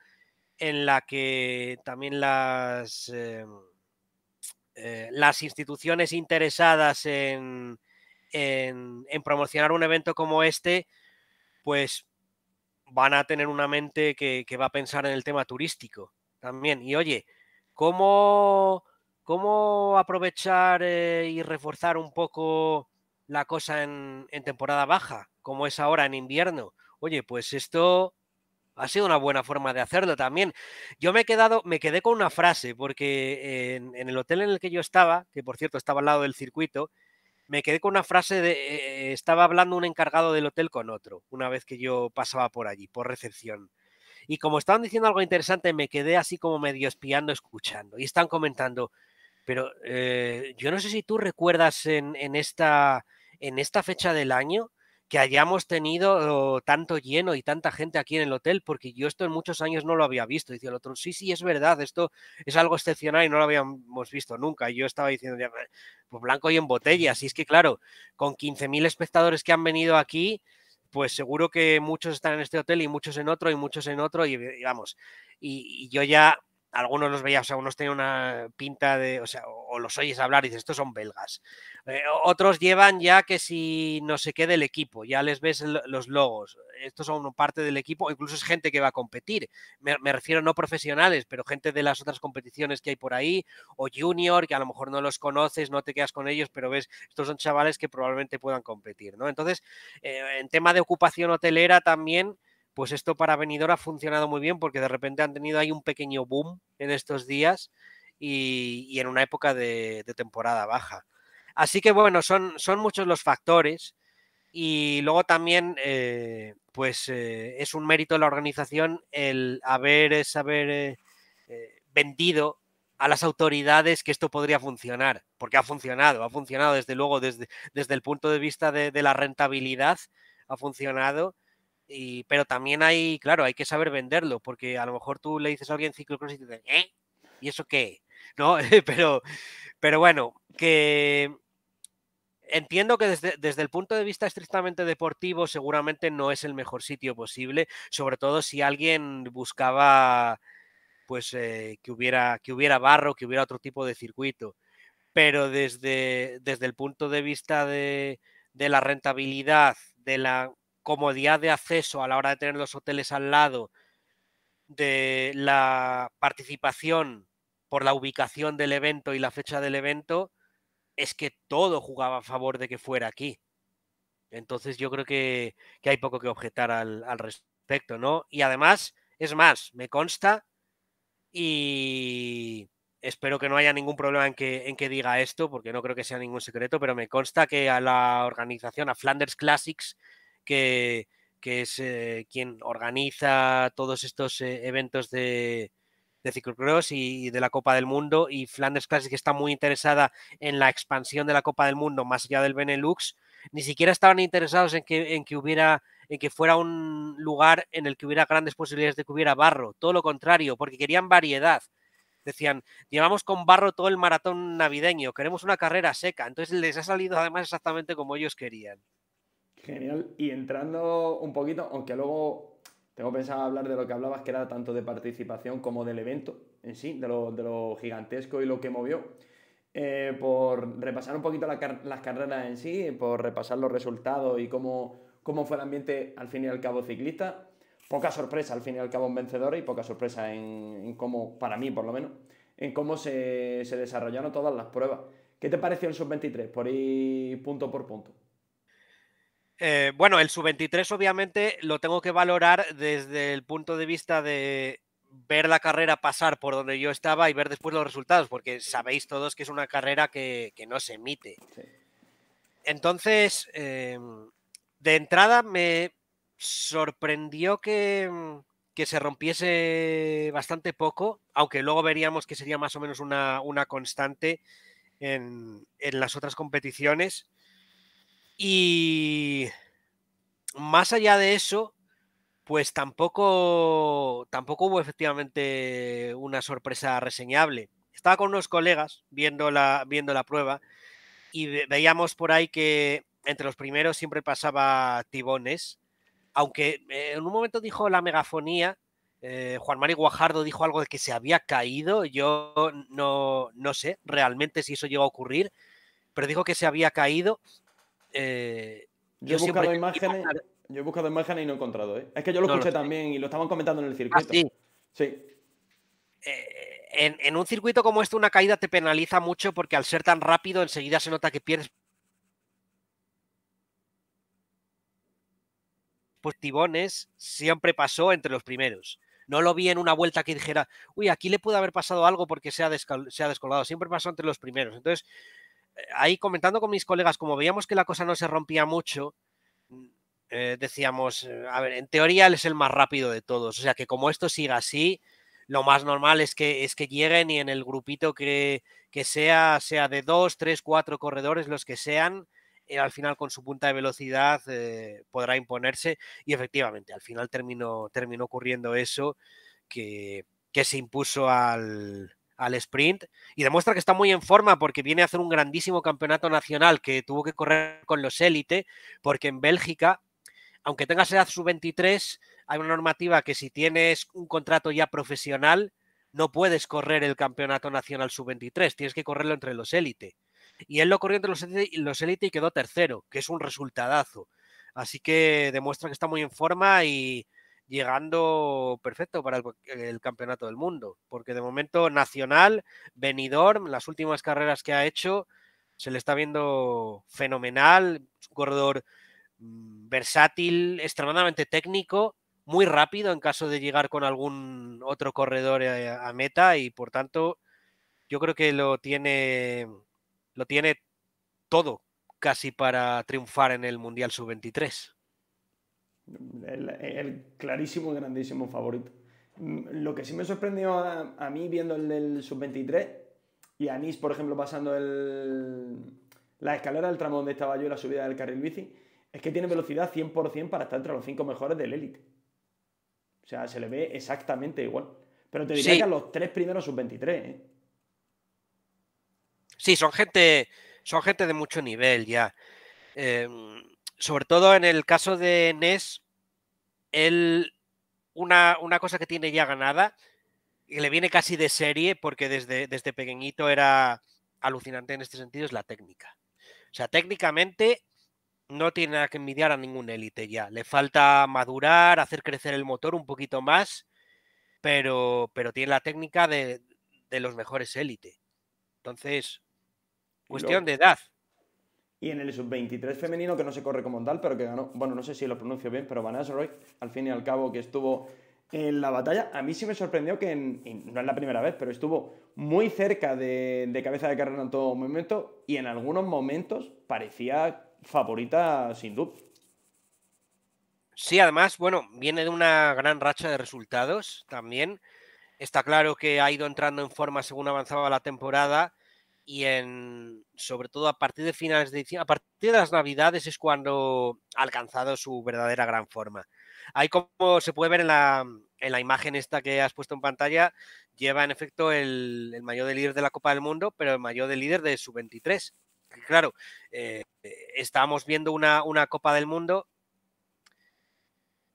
en la que también las, eh, eh, las instituciones interesadas en, promocionar un evento como este, pues van a tener una mente que va a pensar en el tema turístico también. Y oye, ¿cómo, cómo aprovechar eh, y reforzar un poco la cosa en, en temporada baja, como es ahora en invierno? Oye, pues esto ha sido una buena forma de hacerlo también. Yo me he quedado, me quedé con una frase, porque en, el hotel en el que yo estaba, que por cierto estaba al lado del circuito, me quedé con una frase de eh, eh, estaba hablando un encargado del hotel con otro, una vez que yo pasaba por allí, por recepción. Y como estaban diciendo algo interesante, me quedé así como medio espiando, escuchando. Y están comentando, pero eh, yo no sé si tú recuerdas en, esta, en esta fecha del año que hayamos tenido tanto lleno y tanta gente aquí en el hotel, porque yo esto en muchos años no lo había visto. Dice el otro, sí, sí, es verdad, esto es algo excepcional y no lo habíamos visto nunca. Y yo estaba diciendo, pues blanco y en botella. Así es que, claro, con 15.000 espectadores que han venido aquí, pues seguro que muchos están en este hotel y muchos en otro y muchos en otro y, vamos, y yo ya algunos los veías, o sea, unos tenían una pinta de, o sea, o los oyes hablar y dices, estos son belgas. Eh, otros llevan ya que si no se quede el equipo, ya les ves los logos, estos son parte del equipo, incluso es gente que va a competir, me, refiero no profesionales, pero gente de las otras competiciones que hay por ahí, o junior, que a lo mejor no los conoces, no te quedas con ellos, pero ves, estos son chavales que probablemente puedan competir, ¿no? Entonces, eh, en tema de ocupación hotelera también, pues esto para venidor ha funcionado muy bien porque de repente han tenido ahí un pequeño boom en estos días y, en una época de, temporada baja. Así que bueno, son, son muchos los factores y luego también eh, pues eh, es un mérito de la organización el haber, saber eh, vendido a las autoridades que esto podría funcionar, porque ha funcionado, ha funcionado desde luego desde, desde el punto de vista de la rentabilidad, ha funcionado pero también hay, claro, hay que saber venderlo, porque a lo mejor tú le dices a alguien ciclocross y te dice, ¿eh? ¿Y eso qué? ¿No? pero, pero bueno, que entiendo que desde, el punto de vista estrictamente deportivo seguramente no es el mejor sitio posible, sobre todo si alguien buscaba pues eh, que, hubiera, que hubiera barro, que hubiera otro tipo de circuito. Pero desde, desde el punto de vista de la rentabilidad, de la comodidad de acceso a la hora de tener los hoteles al lado, de la participación por la ubicación del evento y la fecha del evento, es que todo jugaba a favor de que fuera aquí. Entonces yo creo que, hay poco que objetar al, al, respecto, ¿no? Y además, es más, me consta y espero que no haya ningún problema en que, en que diga esto, porque no creo que sea ningún secreto, pero me consta que a la organización, a Flanders Classics, que, es eh, quien organiza todos estos eh, eventos de, de ciclocross y, de la Copa del Mundo. Y Flanders Classic está muy interesada en la expansión de la Copa del Mundo más allá del Benelux. Ni siquiera estaban interesados en que, en que hubiera en que fuera un lugar en el que hubiera grandes posibilidades de que hubiera barro, todo lo contrario, porque querían variedad. Decían, llevamos con barro todo el maratón navideño, queremos una carrera seca. Entonces les ha salido además exactamente como ellos querían. Genial. Y entrando un poquito, aunque luego tengo pensado hablar de lo que hablabas, que era tanto de participación como del evento en sí, de lo, gigantesco y lo que movió. Eh, por repasar un poquito las carreras en sí, por repasar los resultados y cómo, cómo fue el ambiente al fin y al cabo ciclista. Poca sorpresa al fin y al cabo en vencedores y poca sorpresa en, cómo, para mí por lo menos, en cómo se, se desarrollaron todas las pruebas. ¿Qué te pareció el sub-23 por ir punto por punto? Eh, bueno, el sub-23 obviamente lo tengo que valorar desde el punto de vista de ver la carrera pasar por donde yo estaba y ver después los resultados, porque sabéis todos que es una carrera que, no se emite. Entonces, eh, de entrada me sorprendió que, se rompiese bastante poco, aunque luego veríamos que sería más o menos una, constante en las otras competiciones y más allá de eso, pues tampoco, tampoco hubo efectivamente una sorpresa reseñable. Estaba con unos colegas viendo la, viendo la prueba y veíamos por ahí que entre los primeros siempre pasaba Tibones, aunque eh, en un momento dijo la megafonía, eh, Juan Mari Guajardo dijo algo de que se había caído, yo no, no sé realmente si eso llegó a ocurrir, pero dijo que se había caído eh, yo, he buscado imágenes, he buscado imágenes y no he encontrado. ¿eh? Es que yo lo escuché también y lo estaban comentando en el ah, circuito. sí. Eh, en, en, un circuito como este, una caída te penaliza mucho porque al ser tan rápido, enseguida se nota que pierdes. Pues Tibones siempre pasó entre los primeros. No lo vi en una vuelta que dijera, uy, aquí le puede haber pasado algo porque se ha, descolgado. Siempre pasó entre los primeros. Entonces, ahí comentando con mis colegas, como veíamos que la cosa no se rompía mucho, mm, eh, decíamos, eh, a ver, en teoría él es el más rápido de todos, o sea que como esto siga así, lo más normal es que, es que lleguen y en el grupito que, sea, sea de dos, tres, cuatro corredores, los que sean, al final con su punta de velocidad eh, podrá imponerse y efectivamente al final terminó, terminó ocurriendo eso que se impuso al, al sprint y demuestra que está muy en forma porque viene a hacer un grandísimo campeonato nacional que tuvo que correr con los élite porque en Bélgica, aunque tengas edad sub-23, hay una normativa que si tienes un contrato ya profesional, no puedes correr el campeonato nacional sub-23, tienes que correrlo entre los élite. Y él lo corrió entre los élite y quedó tercero, que es un resultadazo. Así que demuestra que está muy en forma y llegando perfecto para eh, el, campeonato del mundo, porque de momento Nacional, Benidorm, las últimas carreras que ha hecho, se le está viendo fenomenal, un corredor mm, versátil, extremadamente técnico, muy rápido en caso de llegar con algún otro corredor a, eh, a meta y por tanto yo creo que lo tiene lo tiene todo casi para triunfar en el Mundial Sub-23. El, el clarísimo, grandísimo favorito. Lo que sí me sorprendió a, mí viendo el del sub-23 y a por ejemplo, pasando el, la escalera del tramo donde estaba yo y la subida del carril bici, es que tiene velocidad 100% para estar entre los 5 mejores del Elite O sea, se le ve exactamente igual. Pero te diría que a los tres primeros sub-23. ¿eh? Sí, son gente, son gente de mucho nivel ya. Em, sobre todo en el caso de Ness, él, una, cosa que tiene ya ganada, y le viene casi de serie, porque desde, desde pequeñito era alucinante en este sentido, es la técnica. O sea, técnicamente no tiene nada que envidiar a ningún élite ya. Le falta madurar, hacer crecer el motor un poquito más, pero, pero tiene la técnica de, de los mejores élite. Entonces, cuestión de edad y en el sub-23 femenino que no se corre como tal, pero que ganó, bueno, no sé si lo pronuncio bien, pero Van Roy al fin y al cabo, que estuvo en la batalla. A mí sí me sorprendió que, no es la primera vez, pero estuvo muy cerca de, de, cabeza de carrera en todo momento y en algunos momentos parecía favorita sin duda. Sí, además, bueno, viene de una gran racha de resultados también. Está claro que ha ido entrando en forma según avanzaba la temporada y en sobre todo a partir de finales de a partir de las navidades es cuando ha alcanzado su verdadera gran forma. Ahí como se puede ver en la, en la imagen esta que has puesto en pantalla, lleva en efecto el, mayor de líder de la Copa del Mundo, pero el mayor de líder de su 23. Claro, eh, estábamos viendo una, una Copa del Mundo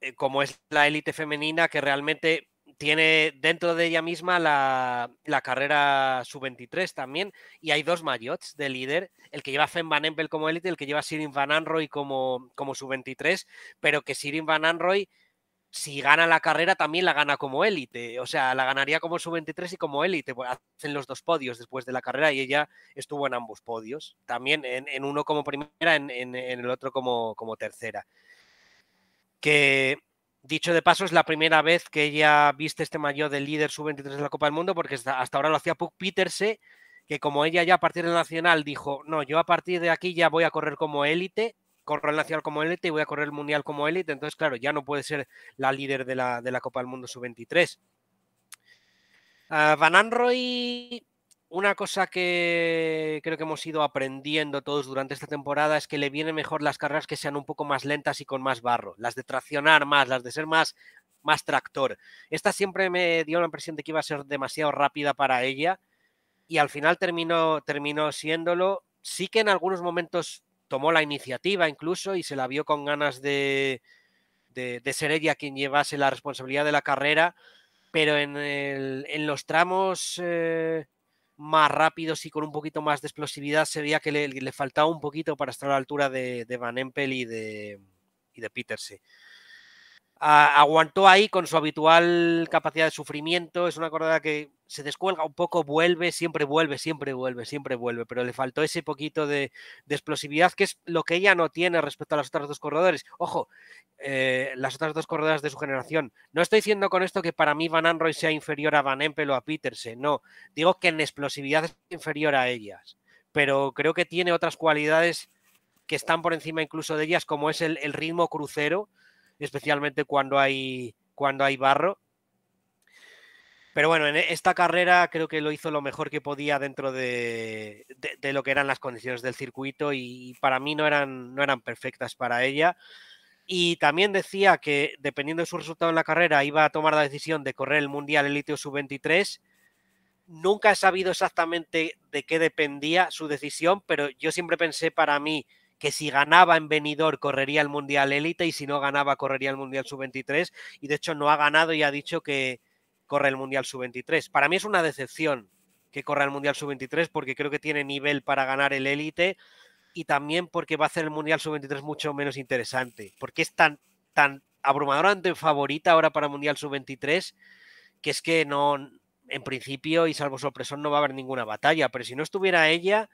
eh, como es la élite femenina que realmente tiene dentro de ella misma la, carrera sub-23 también, y hay dos mayots de líder, el que lleva Fen Van Empel como élite, el que lleva Sirin Van Anroy como, como sub-23, pero que Sirin Van Anroy, si gana la carrera, también la gana como élite, o sea, la ganaría como sub-23 y como élite, pues hacen los dos podios después de la carrera y ella estuvo en ambos podios, también en, uno como primera, en, en, el otro como, como tercera. Que Dicho de paso, es la primera vez que ella viste este mayor del líder sub-23 de la Copa del Mundo, porque hasta ahora lo hacía Puck Peterse, que como ella ya a partir del Nacional dijo, no, yo a partir de aquí ya voy a correr como élite, corro el Nacional como élite y voy a correr el Mundial como élite, entonces claro, ya no puede ser la líder de la, Copa del Mundo sub-23. Ah, Van Anroy una cosa que creo que hemos ido aprendiendo todos durante esta temporada es que le vienen mejor las carreras que sean un poco más lentas y con más barro, las de traccionar más, las de ser más, más tractor. Esta siempre me dio la impresión de que iba a ser demasiado rápida para ella y al final terminó, terminó siéndolo. Sí que en algunos momentos tomó la iniciativa incluso y se la vio con ganas de, ser ella quien llevase la responsabilidad de la carrera, pero en, los tramos... Eh, más rápidos y con un poquito más de explosividad, se veía que le, faltaba un poquito para estar a la altura de, Van Empel y de, y de aguantó ahí con su habitual capacidad de sufrimiento, es una corredora que se descuelga un poco, vuelve, siempre vuelve, siempre vuelve, siempre vuelve, pero le faltó ese poquito de, explosividad, que es lo que ella no tiene respecto a las otras dos corredores. Ojo, eh, las otras dos corredoras de su generación. No estoy diciendo con esto que para mí Van Anroy sea inferior a Van Empel o a Petersen, no. Digo que en explosividad es inferior a ellas, pero creo que tiene otras cualidades que están por encima incluso de ellas, como es el, el ritmo crucero, especialmente cuando hay, cuando hay barro pero bueno, en e, esta carrera creo que lo hizo lo mejor que podía dentro de, lo que eran las condiciones del circuito y para mí no eran, no eran perfectas para ella. Y también decía que dependiendo de su resultado en la carrera iba a tomar la decisión de correr el Mundial Elite o Sub-23. Nunca he sabido exactamente de qué dependía su decisión, pero yo siempre pensé para mí que si ganaba en Benidorm correría el Mundial Elite y si no ganaba correría el Mundial Sub-23 y de hecho no ha ganado y ha dicho que, Corre el Mundial Sub-23. Para mí es una decepción que corra el Mundial Sub-23 porque creo que tiene nivel para ganar el élite y también porque va a hacer el Mundial Sub-23 mucho menos interesante, porque es tan, tan abrumadoramente favorita ahora para Mundial Sub-23 que es que no, en principio y salvo sorpresón no va a haber ninguna batalla, pero si no estuviera ella,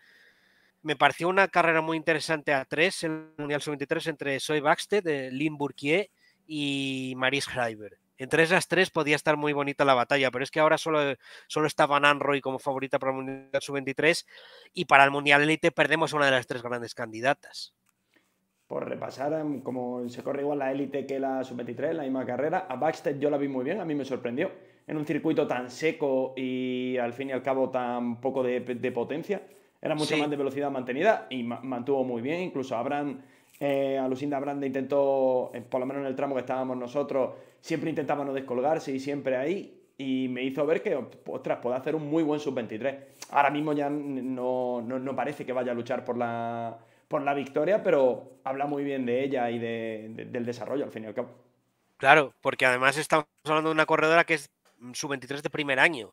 me pareció una carrera muy interesante a tres en el Mundial Sub-23 entre Soy Baxter, de Lynn Bourquier y Maris Schreiber entre esas tres podía estar muy bonita la batalla, pero es que ahora solo, eh, solo está Van Anroy como favorita para el Mundial Sub-23 y para el Mundial Elite perdemos una de las tres grandes candidatas. Por repasar, em, como se corre igual la Elite que la Sub-23, la misma carrera, a Baxter yo la vi muy bien, a mí me sorprendió. En un circuito tan seco y al fin y al cabo tan poco de, potencia, era mucho más de velocidad mantenida y mantuvo muy bien. Incluso Abraham, eh, a Lucinda Brand intentó, eh, por lo menos en el tramo que estábamos nosotros, siempre intentaba no descolgarse y siempre ahí. Y me hizo ver que, ostras, puede hacer un muy buen sub-23. Ahora mismo ya no, parece que vaya a luchar por la, por la victoria, pero habla muy bien de ella y del desarrollo, al fin y al cabo. Claro, porque además estamos hablando de una corredora que es sub-23 de primer año.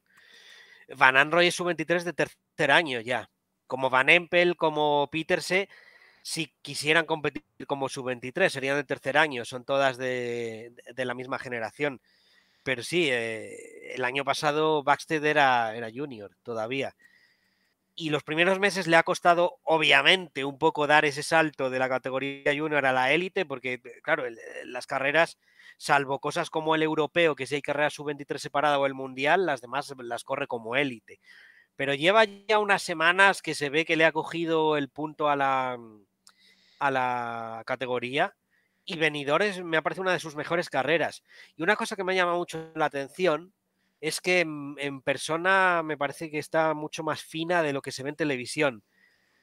Van Anroy es sub-23 de tercer año ya. Como Van Empel, como Peterse, si quisieran competir como sub-23, serían de tercer año, son todas de, la misma generación. Pero sí, eh, el año pasado Baxter era, junior todavía. Y los primeros meses le ha costado, obviamente, un poco dar ese salto de la categoría junior a la élite, porque, claro, eh, las carreras, salvo cosas como el europeo, que si hay carrera sub-23 separada o el mundial, las demás las corre como élite. Pero lleva ya unas semanas que se ve que le ha cogido el punto a la, a la categoría y Venidores me parece una de sus mejores carreras. Y una cosa que me ha llamado mucho la atención es que en, persona me parece que está mucho más fina de lo que se ve en televisión.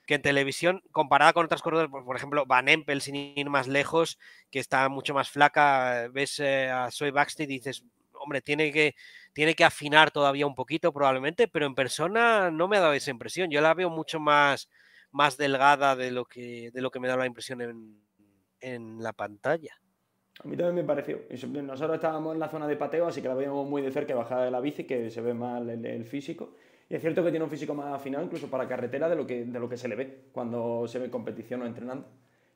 Que en televisión, comparada con otras corredores, por ejemplo, Van Empel, sin ir más lejos, que está mucho más flaca, ves eh, a Soy Baxter y dices, hombre, tiene que, tiene que afinar todavía un poquito probablemente, pero en persona no me ha dado esa impresión. Yo la veo mucho más, más delgada de lo que, de lo que me da la impresión en, en la pantalla. A mí también me pareció. Nosotros estábamos en la zona de pateo, así que la veíamos muy de cerca bajada de la bici, que se ve mal el, físico. Y es cierto que tiene un físico más afinado, incluso para carretera, de lo que, de lo que se le ve cuando se ve en competición o entrenando.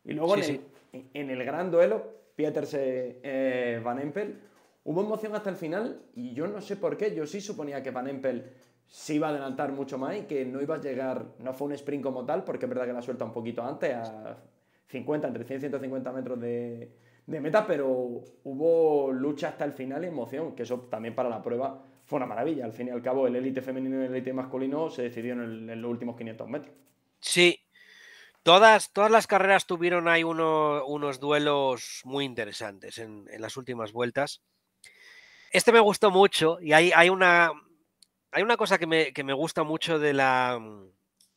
Y luego en, el, gran duelo, Pieterse eh, Van Empel, hubo emoción hasta el final y yo no sé por qué. Yo sí suponía que Van Empel se iba a adelantar mucho más y que no iba a llegar, no fue un sprint como tal, porque es verdad que la suelta un poquito antes, a 50, entre 100 y 150 metros de, meta, pero hubo lucha hasta el final y emoción, que eso también para la prueba fue una maravilla. Al fin y al cabo, el élite femenino y el élite masculino se decidió en, los últimos 500 metros. Sí. Todas, todas las carreras tuvieron ahí unos duelos muy interesantes en, las últimas vueltas. Este me gustó mucho y hay, hay una, hay una cosa que me, gusta mucho mm,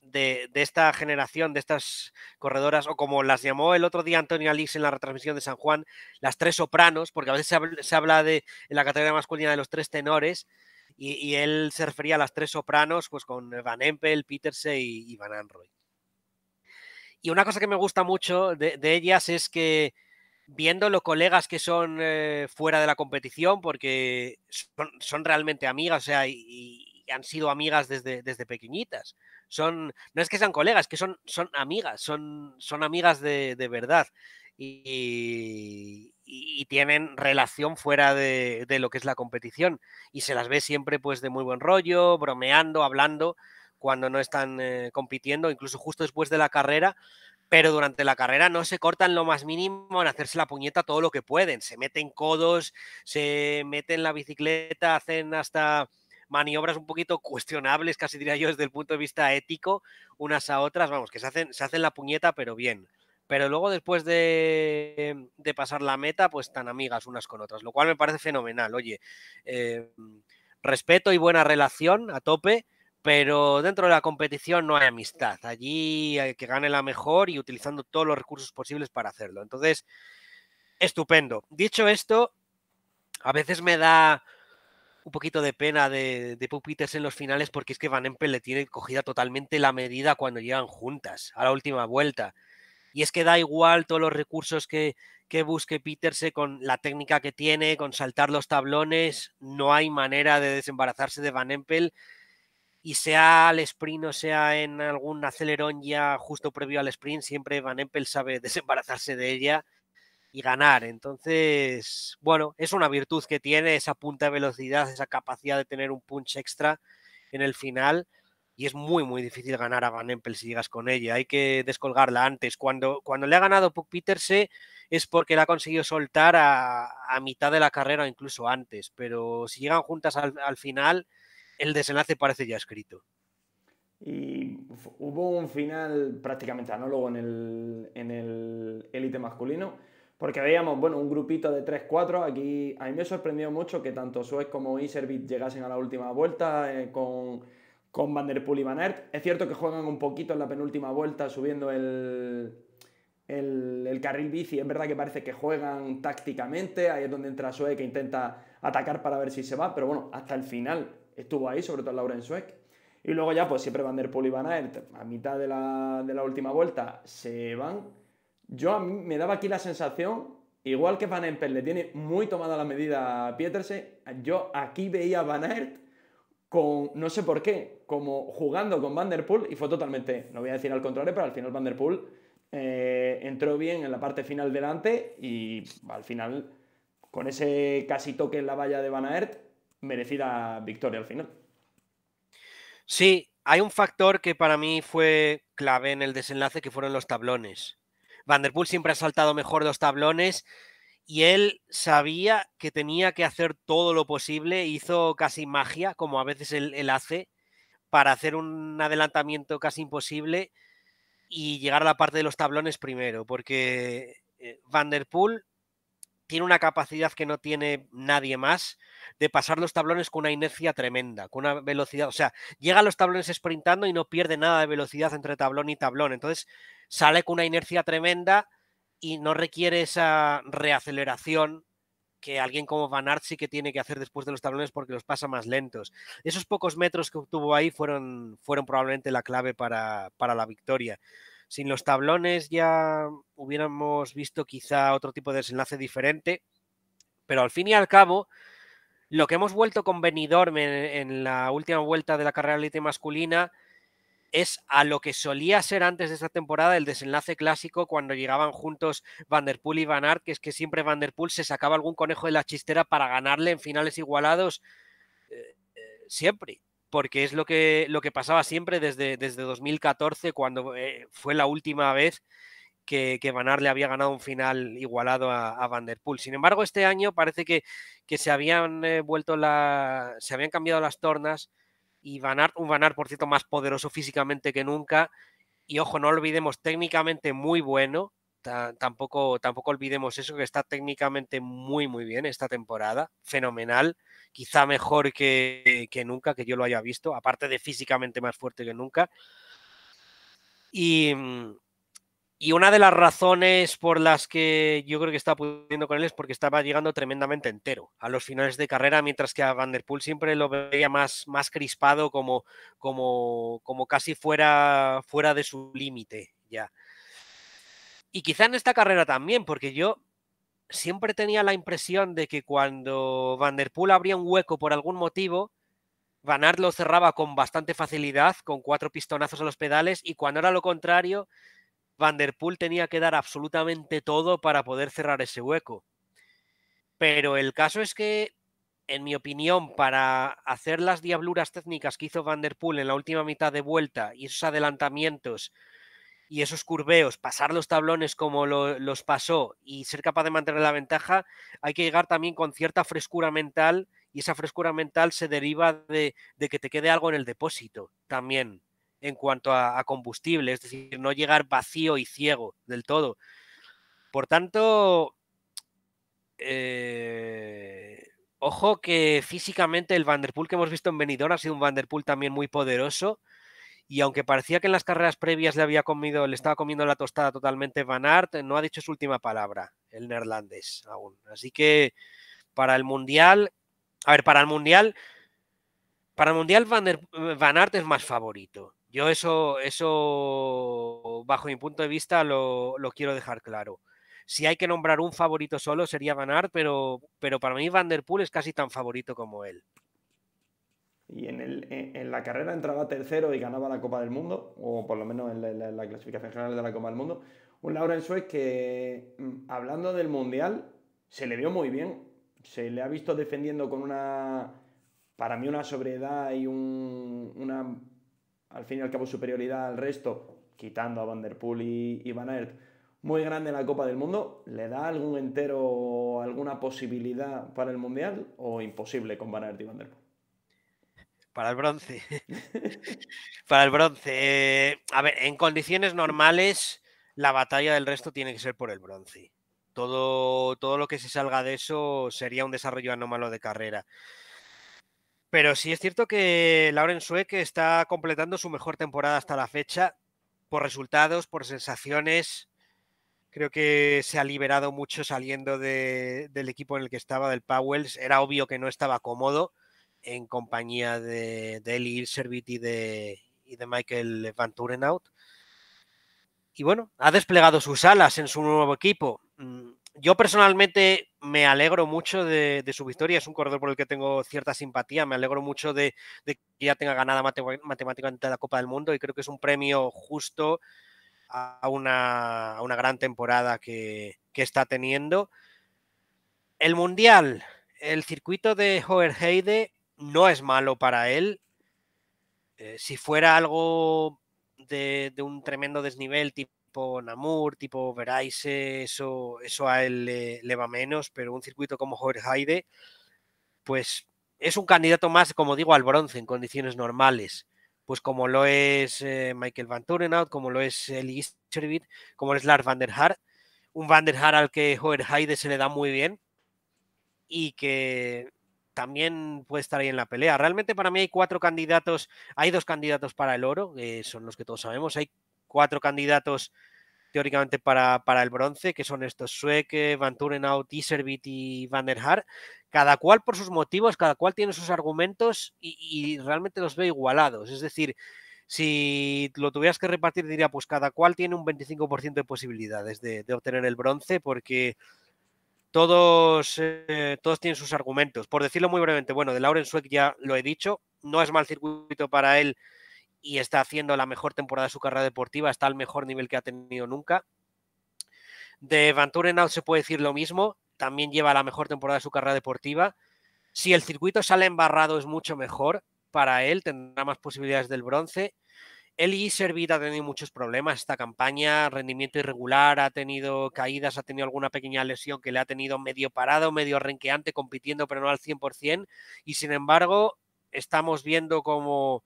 de esta generación, de estas corredoras, o como las llamó el otro día Antonio Alix en la retransmisión de San Juan, las tres sopranos, porque a veces se habla, de, en la categoría masculina de los tres tenores, y, él se refería a las tres sopranos, pues con Van Empel, Peterse y, Van Anroy. Y una cosa que me gusta mucho de, ellas es que viendo los colegas que son eh, fuera de la competición, porque son, son realmente amigas, o sea, y, han sido amigas desde, pequeñitas. Son, no es que sean colegas, que son, son amigas, son, son amigas de, verdad. Y, tienen relación fuera de, lo que es la competición. Y se las ve siempre pues de muy buen rollo, bromeando, hablando, cuando no están eh, compitiendo, incluso justo después de la carrera. Pero durante la carrera no se cortan lo más mínimo en hacerse la puñeta todo lo que pueden. Se meten codos, se meten la bicicleta, hacen hasta maniobras un poquito cuestionables, casi diría yo, desde el punto de vista ético, unas a otras, vamos, que se hacen, se hacen la puñeta, pero bien. Pero luego, después de, pasar la meta, pues están amigas unas con otras, lo cual me parece fenomenal. Oye, eh, respeto y buena relación a tope, pero dentro de la competición no hay amistad. Allí hay que gane la mejor y utilizando todos los recursos posibles para hacerlo. Entonces, estupendo. Dicho esto, a veces me da un poquito de pena de, de en los finales porque es que Van Empel le tiene cogida totalmente la medida cuando llegan juntas a la última vuelta. Y es que da igual todos los recursos que, que busque Peterse con la técnica que tiene, con saltar los tablones, no hay manera de desembarazarse de Van Empel. Y sea al sprint o sea en algún acelerón ya justo previo al sprint, siempre Van Empel sabe desembarazarse de ella y ganar. Entonces, bueno, es una virtud que tiene esa punta de velocidad, esa capacidad de tener un punch extra en el final. Y es muy, muy difícil ganar a Van Empel si llegas con ella. Hay que descolgarla antes. Cuando, cuando le ha ganado Puck Peterse es porque la ha conseguido soltar a, mitad de la carrera o incluso antes. Pero si llegan juntas al, final, el desenlace parece ya escrito. Y hubo un final prácticamente anólogo en el, en el élite masculino porque veíamos, bueno, un grupito de 3-4. Aquí a mí me sorprendió mucho que tanto Suez como Iservit llegasen a la última vuelta eh, con, con Van der y Van Aert. Es cierto que juegan un poquito en la penúltima vuelta subiendo el, carril bici. Es verdad que parece que juegan tácticamente. Ahí es donde entra Suez que intenta atacar para ver si se va. Pero bueno, hasta el final estuvo ahí, sobre todo Lauren Suez. Y luego ya, pues siempre Van der Poel y Van Aert a mitad de la, de la última vuelta se van yo me daba aquí la sensación, igual que Van Empel le tiene muy tomada la medida a Pieterse, yo aquí veía a Van Aert con, no sé por qué, como jugando con Van Der Poel y fue totalmente, no voy a decir al contrario, pero al final Van Der Poel eh, entró bien en la parte final delante y al final, con ese casi toque en la valla de Van Aert, merecida victoria al final. Sí, hay un factor que para mí fue clave en el desenlace, que fueron los tablones. Vanderpool siempre ha saltado mejor dos tablones y él sabía que tenía que hacer todo lo posible, hizo casi magia, como a veces él, hace, para hacer un adelantamiento casi imposible y llegar a la parte de los tablones primero, porque eh, Vanderpool tiene una capacidad que no tiene nadie más de pasar los tablones con una inercia tremenda, con una velocidad, o sea, llega a los tablones sprintando y no pierde nada de velocidad entre tablón y tablón, entonces sale con una inercia tremenda y no requiere esa reaceleración que alguien como Van Aert que tiene que hacer después de los tablones porque los pasa más lentos. Esos pocos metros que obtuvo ahí fueron, fueron probablemente la clave para, para la victoria sin los tablones ya hubiéramos visto quizá otro tipo de desenlace diferente, pero al fin y al cabo, lo que hemos vuelto con en, la última vuelta de la carrera elite masculina es a lo que solía ser antes de esta temporada el desenlace clásico cuando llegaban juntos Vanderpool y Van Aert, que es que siempre Vanderpool se sacaba algún conejo de la chistera para ganarle en finales igualados eh, eh, siempre porque es lo que, lo que pasaba siempre desde, desde 2014, cuando eh, fue la última vez que, que le había ganado un final igualado a, a, Van der Poel. Sin embargo, este año parece que, se habían eh, vuelto la, se habían cambiado las tornas y Van un Van por cierto, más poderoso físicamente que nunca. Y ojo, no olvidemos, técnicamente muy bueno, tampoco, tampoco olvidemos eso, que está técnicamente muy, muy bien esta temporada, fenomenal, quizá mejor que, que nunca, que yo lo haya visto, aparte de físicamente más fuerte que nunca. Y, mm, y una de las razones por las que yo creo que está pudiendo con él es porque estaba llegando tremendamente entero a los finales de carrera, mientras que a Vanderpool siempre lo veía más, más crispado, como, como, como casi fuera, fuera de su límite ya. Y quizá en esta carrera también, porque yo siempre tenía la impresión de que cuando Van der Poel abría un hueco por algún motivo, Van Aert lo cerraba con bastante facilidad, con cuatro pistonazos a los pedales, y cuando era lo contrario, Van der Poel tenía que dar absolutamente todo para poder cerrar ese hueco. Pero el caso es que, en mi opinión, para hacer las diabluras técnicas que hizo Van der Poel en la última mitad de vuelta y esos adelantamientos y esos curveos, pasar los tablones como los pasó y ser capaz de mantener la ventaja, hay que llegar también con cierta frescura mental y esa frescura mental se deriva de, que te quede algo en el depósito también en cuanto a, combustible, es decir, no llegar vacío y ciego del todo. Por tanto, eh, ojo que físicamente el Vanderpool que hemos visto en Benidorm ha sido un Vanderpool también muy poderoso, y aunque parecía que en las carreras previas le había comido, le estaba comiendo la tostada totalmente Van Aert, no ha dicho su última palabra el neerlandés aún. Así que para el mundial, a ver, para el mundial, para mundial Van, Der, eh, Aert es más favorito. Yo eso, eso bajo mi punto de vista lo, quiero dejar claro. Si hay que nombrar un favorito solo sería Van Aert, pero, pero para mí Van Der Poel es casi tan favorito como él y en, el, en, la carrera entraba tercero y ganaba la Copa del Mundo, o por lo menos en la, clasificación general de la Copa del Mundo, un Lauren Suez que, mm, hablando del Mundial, se le vio muy bien, se le ha visto defendiendo con una, para mí, una sobriedad y un, una, al fin y al cabo, superioridad al resto, quitando a Van Der Poel y, y Van Aert, muy grande en la Copa del Mundo, ¿le da algún entero, alguna posibilidad para el Mundial o imposible con Van Aert y Van Der Poel? para el bronce. para el bronce. Eh, a ver, en condiciones normales, la batalla del resto tiene que ser por el bronce. Todo, todo lo que se salga de eso sería un desarrollo anómalo de carrera. Pero sí es cierto que Lauren Sueck está completando su mejor temporada hasta la fecha por resultados, por sensaciones. Creo que se ha liberado mucho saliendo del equipo en el que estaba, del Powells. Era obvio que no estaba cómodo en compañía de, de Eli y de, y de Michael Van Y bueno, ha desplegado sus alas en su nuevo equipo. Mm, yo personalmente me alegro mucho de, su victoria. Es un corredor por el que tengo cierta simpatía. Me alegro mucho de, que ya tenga ganada matemáticamente la Copa del Mundo y creo que es un premio justo a una, a una gran temporada que, que está teniendo. El Mundial, el circuito de Hoerheide no es malo para él. Eh, si fuera algo de, un tremendo desnivel, tipo Namur, tipo Veraise, eso, eso a él le, va menos, pero un circuito como Heide, pues es un candidato más, como digo, al bronce en condiciones normales. Pues como lo es eh, Michael Van Turenhout, como lo es Eli como lo es Lars Van der Haar, un Van der Haar al que Heide se le da muy bien y que también puede estar ahí en la pelea. Realmente para mí hay cuatro candidatos, hay dos candidatos para el oro, que eh, son los que todos sabemos, hay cuatro candidatos teóricamente para, el bronce, que son estos Sueck, Van Turenhout, Iservit y Van der Haar, cada cual por sus motivos, cada cual tiene sus argumentos y, realmente los veo igualados. Es decir, si lo tuvieras que repartir, diría, pues cada cual tiene un 25% de posibilidades de obtener el bronce, porque todos, eh, todos tienen sus argumentos. Por decirlo muy brevemente, bueno, de Lauren Sweck ya lo he dicho, no es mal circuito para él y está haciendo la mejor temporada de su carrera deportiva, está al mejor nivel que ha tenido nunca. De Van Out se puede decir lo mismo, también lleva la mejor temporada de su carrera deportiva. Si el circuito sale embarrado es mucho mejor para él, tendrá más posibilidades del bronce. El e-Servit ha tenido muchos problemas esta campaña, rendimiento irregular, ha tenido caídas, ha tenido alguna pequeña lesión que le ha tenido medio parado, medio renqueante, compitiendo pero no al 100%. Y sin embargo, estamos viendo cómo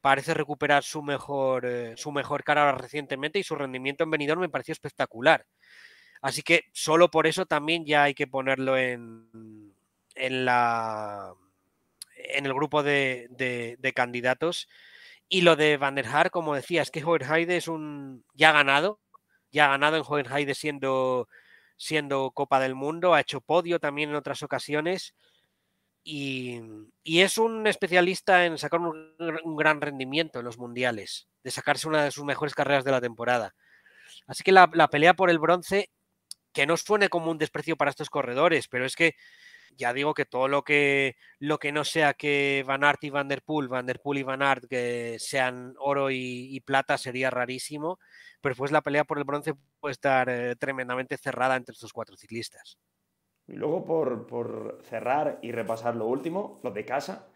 parece recuperar su mejor, eh, su mejor cara recientemente y su rendimiento en venidor me pareció espectacular. Así que solo por eso también ya hay que ponerlo en, la, en el grupo de, de candidatos y lo de Van der Haar, como decía, es que Hohenheide es un. ya ha ganado. Ya ha ganado en Hohenheide siendo, siendo Copa del Mundo. Ha hecho podio también en otras ocasiones. Y, y, es un especialista en sacar un, gran rendimiento en los mundiales, de sacarse una de sus mejores carreras de la temporada. Así que la, la pelea por el bronce, que no suene como un desprecio para estos corredores, pero es que ya digo que todo lo que, lo que no sea que Van Aert y Van Der Poel, Van Der Poel y Van Aert que sean oro y, plata sería rarísimo, pero pues la pelea por el bronce puede estar eh, tremendamente cerrada entre estos cuatro ciclistas. Y luego por, cerrar y repasar lo último, los de casa,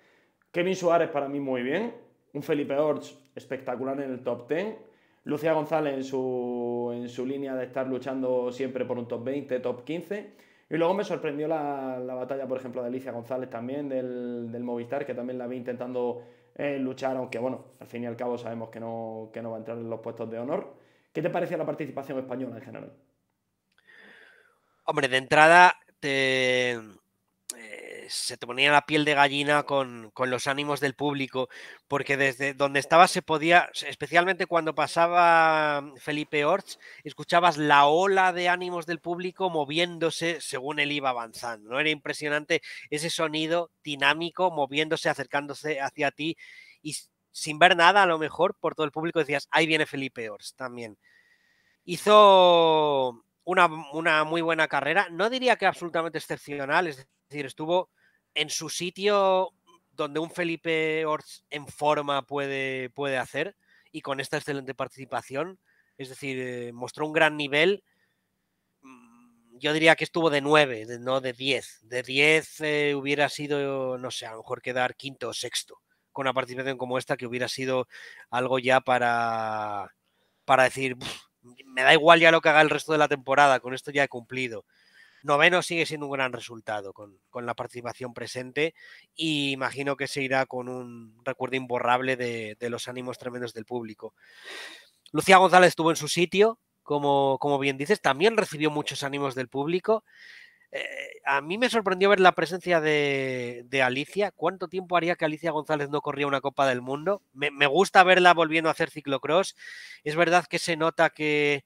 Kevin Suárez para mí muy bien, un Felipe Orts espectacular en el top 10, Lucía González en su, en su línea de estar luchando siempre por un top 20, top 15, y luego me sorprendió la, batalla, por ejemplo, de Alicia González también, del, Movistar, que también la vi intentando eh, luchar, aunque bueno, al fin y al cabo sabemos que no, que no va a entrar en los puestos de honor. ¿Qué te parece la participación española en general? Hombre, de entrada, te eh, se te ponía la piel de gallina con, los ánimos del público, porque desde donde estaba se podía, especialmente cuando pasaba mm, Felipe Orts, escuchabas la ola de ánimos del público moviéndose según él iba avanzando. ¿no? Era impresionante ese sonido dinámico, moviéndose, acercándose hacia ti y sin ver nada, a lo mejor por todo el público decías, ahí viene Felipe Orts también. Hizo una, una, muy buena carrera. No diría que absolutamente excepcional, es decir, estuvo en su sitio donde un Felipe Orts en forma puede, puede hacer y con esta excelente participación. Es decir, eh, mostró un gran nivel. Mm, yo diría que estuvo de 9, no de 10. De 10 eh, hubiera sido, no sé, a lo mejor quedar quinto o sexto con una participación como esta que hubiera sido algo ya para, para decir, me da igual ya lo que haga el resto de la temporada, con esto ya he cumplido. Noveno sigue siendo un gran resultado con, la participación presente y imagino que se irá con un recuerdo imborrable de, los ánimos tremendos del público. Lucía González estuvo en su sitio, como, como bien dices, también recibió muchos ánimos del público. Eh, a mí me sorprendió ver la presencia de, Alicia. ¿Cuánto tiempo haría que Alicia González no corría una Copa del Mundo? me gusta verla volviendo a hacer ciclocross. Es verdad que se nota que,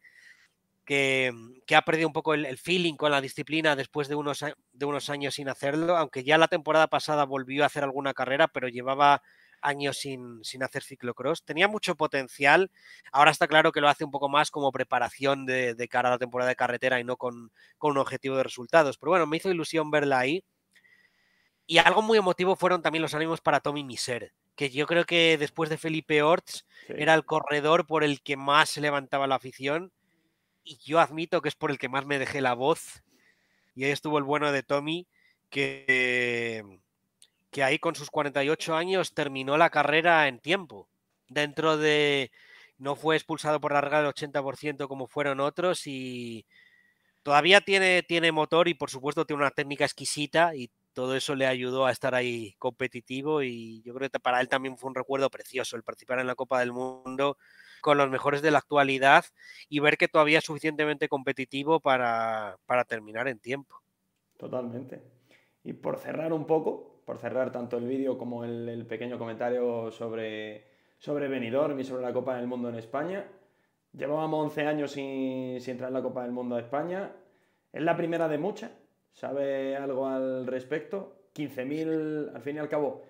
Mm, que, ha perdido un poco el, feeling con la disciplina después de unos, de unos años sin hacerlo, aunque ya la temporada pasada volvió a hacer alguna carrera, pero llevaba años sin, hacer ciclocross. Tenía mucho potencial. Ahora está claro que lo hace un poco más como preparación de, cara a la temporada de carretera y no con, un objetivo de resultados. Pero bueno, me hizo ilusión verla ahí. Y algo muy emotivo fueron también los ánimos para Tommy Miser, que yo creo que después de Felipe Orts era el corredor por el que más se levantaba la afición y yo admito que es por el que más me dejé la voz. Y ahí estuvo el bueno de Tommy, que, que ahí con sus 48 años terminó la carrera en tiempo. Dentro de. No fue expulsado por la regla del 80% como fueron otros y todavía tiene, tiene motor y por supuesto tiene una técnica exquisita y todo eso le ayudó a estar ahí competitivo y yo creo que para él también fue un recuerdo precioso el participar en la Copa del Mundo con los mejores de la actualidad y ver que todavía es suficientemente competitivo para, para terminar en tiempo. Totalmente. Y por cerrar un poco, por cerrar tanto el vídeo como el, pequeño comentario sobre, sobre Benidorm y sobre la Copa del Mundo en España, llevábamos 11 años sin, sin entrar en la Copa del Mundo a España. Es la primera de muchas. ¿Sabe algo al respecto? 15.000, al fin y al cabo,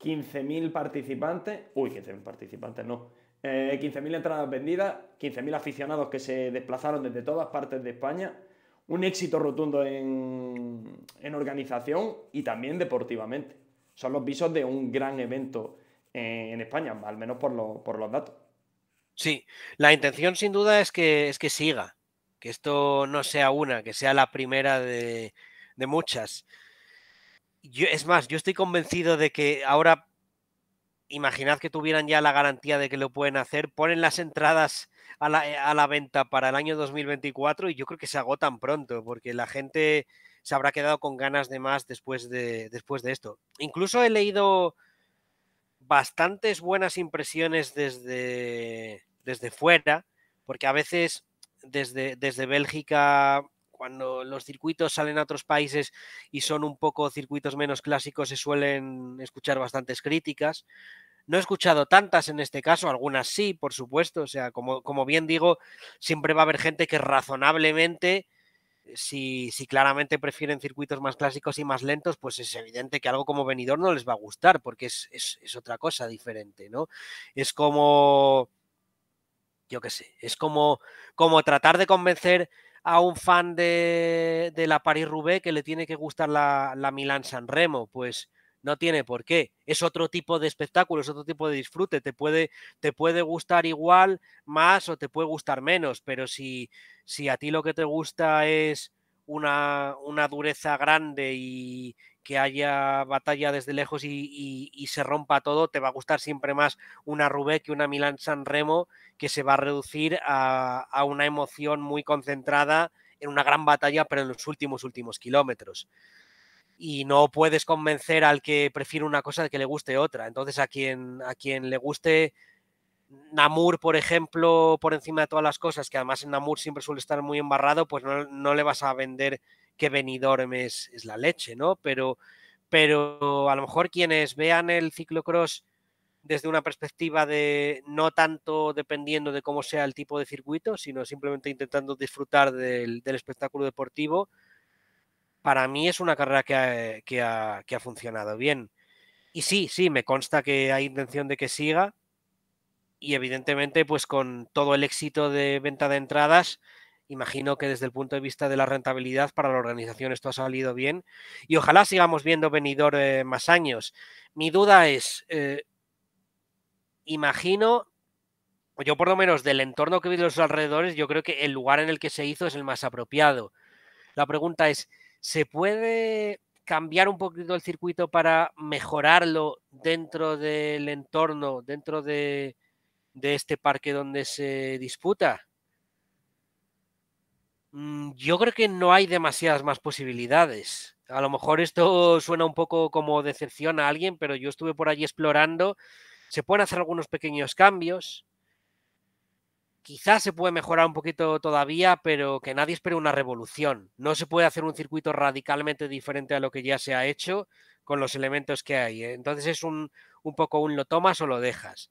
15.000 participantes. Uy, 15.000 participantes, no. 15.000 eh, entradas vendidas, 15.000 aficionados que se desplazaron desde todas partes de España, un éxito rotundo en, organización y también deportivamente. Son los visos de un gran evento en España, al menos por, los datos. Sí, la intención sin duda es que, es que siga, que esto no sea una, que sea la primera de, muchas. es más, yo estoy convencido de que ahora imaginad que tuvieran ya la garantía de que lo pueden hacer, ponen las entradas a la, eh, venta para el año 2024 y yo creo que se agotan pronto porque la gente se habrá quedado con ganas de más después de, después de esto. Incluso he leído bastantes buenas impresiones desde, desde fuera, porque a veces desde, desde Bélgica cuando los circuitos salen a otros países y son un poco circuitos menos clásicos, se suelen escuchar bastantes críticas. No he escuchado tantas en este caso, algunas sí, por supuesto. O sea, como, como bien digo, siempre va a haber gente que razonablemente, si, claramente prefieren circuitos más clásicos y más lentos, pues es evidente que algo como venidor no les va a gustar, porque es, otra cosa diferente, ¿no? Es como yo qué sé, es como, como tratar de convencer a un fan de, de la Paris-Roubaix que le tiene que gustar la, la Milan san Remo, pues no tiene por qué. Es otro tipo de espectáculo, es otro tipo de disfrute. Te puede, te puede gustar igual, más o te puede gustar menos, pero si, si a ti lo que te gusta es una, una dureza grande y, que haya batalla desde lejos y, se rompa todo, te va a gustar siempre más una Rubé que una milan San Remo, que se va a reducir a, una emoción muy concentrada en una gran batalla, pero en los últimos, últimos kilómetros. Y no puedes convencer al que prefiere una cosa de que le guste otra. Entonces, a quien, a quien le guste Namur, por ejemplo, por encima de todas las cosas, que además en Namur siempre suele estar muy embarrado, pues no, no le vas a vender que venidormes es, la leche, ¿no? Pero, pero a lo mejor quienes vean el ciclocross desde una perspectiva de no tanto dependiendo de cómo sea el tipo de circuito, sino simplemente intentando disfrutar del, del espectáculo deportivo, para mí es una carrera que ha, que, ha, que ha, funcionado bien. Y sí, sí, me consta que hay intención de que siga. Y evidentemente, pues con todo el éxito de venta de entradas, Imagino que desde el punto de vista de la rentabilidad para la organización esto ha salido bien y ojalá sigamos viendo venidor eh, más años. Mi duda es, eh, imagino, yo por lo menos del entorno que vi de los alrededores, yo creo que el lugar en el que se hizo es el más apropiado. La pregunta es, ¿se puede cambiar un poquito el circuito para mejorarlo dentro del entorno, dentro de este parque donde se disputa? Mm, yo creo que no hay demasiadas más posibilidades. A lo mejor esto suena un poco como decepción a alguien, pero yo estuve por allí explorando. Se pueden hacer algunos pequeños cambios. Quizás se puede mejorar un poquito todavía, pero que nadie espere una revolución. No se puede hacer un circuito radicalmente diferente a lo que ya se ha hecho con los elementos que hay. ¿eh? Entonces es un, un poco un lo tomas o lo dejas.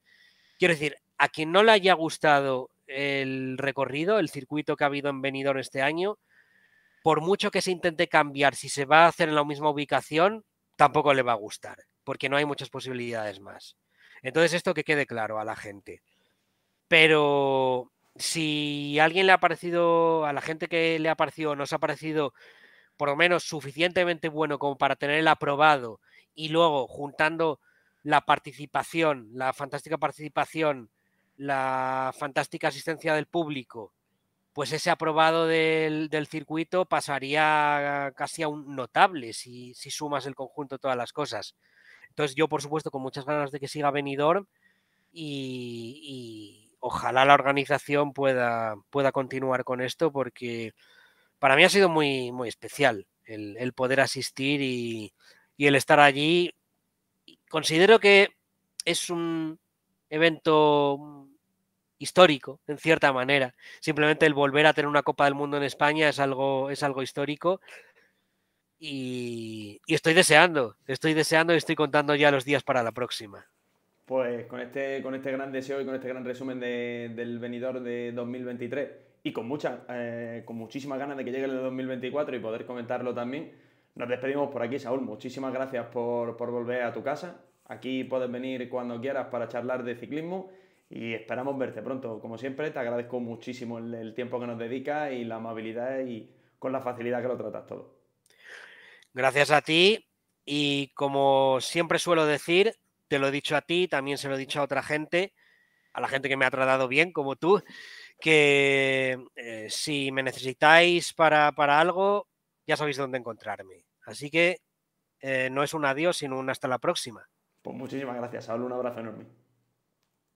Quiero decir, a quien no le haya gustado el recorrido, el circuito que ha habido en Benidorm este año, por mucho que se intente cambiar, si se va a hacer en la misma ubicación, tampoco le va a gustar, porque no hay muchas posibilidades más. Entonces, esto que quede claro a la gente. Pero si alguien le ha parecido, a la gente que le ha parecido, nos ha parecido por lo menos suficientemente bueno como para tener el aprobado y luego juntando la participación, la fantástica participación la fantástica asistencia del público, pues ese aprobado del, circuito pasaría casi a un notable si, sumas el conjunto todas las cosas. Entonces yo, por supuesto, con muchas ganas de que siga Benidorm y, ojalá la organización pueda, pueda continuar con esto porque para mí ha sido muy, muy especial el, poder asistir y el estar allí. Considero que es un evento histórico, en cierta manera. Simplemente el volver a tener una Copa del Mundo en España es algo, es algo histórico. Y, estoy deseando, estoy deseando y estoy contando ya los días para la próxima. Pues con este, con este gran deseo y con este gran resumen del venidor de 2023 y con muchas, eh, con muchísimas ganas de que llegue el 2024 y poder comentarlo también, nos despedimos por aquí, Saúl. Muchísimas gracias por, por volver a tu casa. Aquí puedes venir cuando quieras para charlar de ciclismo y esperamos verte pronto. Como siempre, te agradezco muchísimo el, tiempo que nos dedicas y la amabilidad y con la facilidad que lo tratas todo. Gracias a ti y como siempre suelo decir, te lo he dicho a ti, también se lo he dicho a otra gente, a la gente que me ha tratado bien, como tú, que eh, si me necesitáis para, algo, ya sabéis dónde encontrarme. Así que eh, no es un adiós, sino un hasta la próxima. Pues muchísimas gracias, hablo. Un abrazo enorme.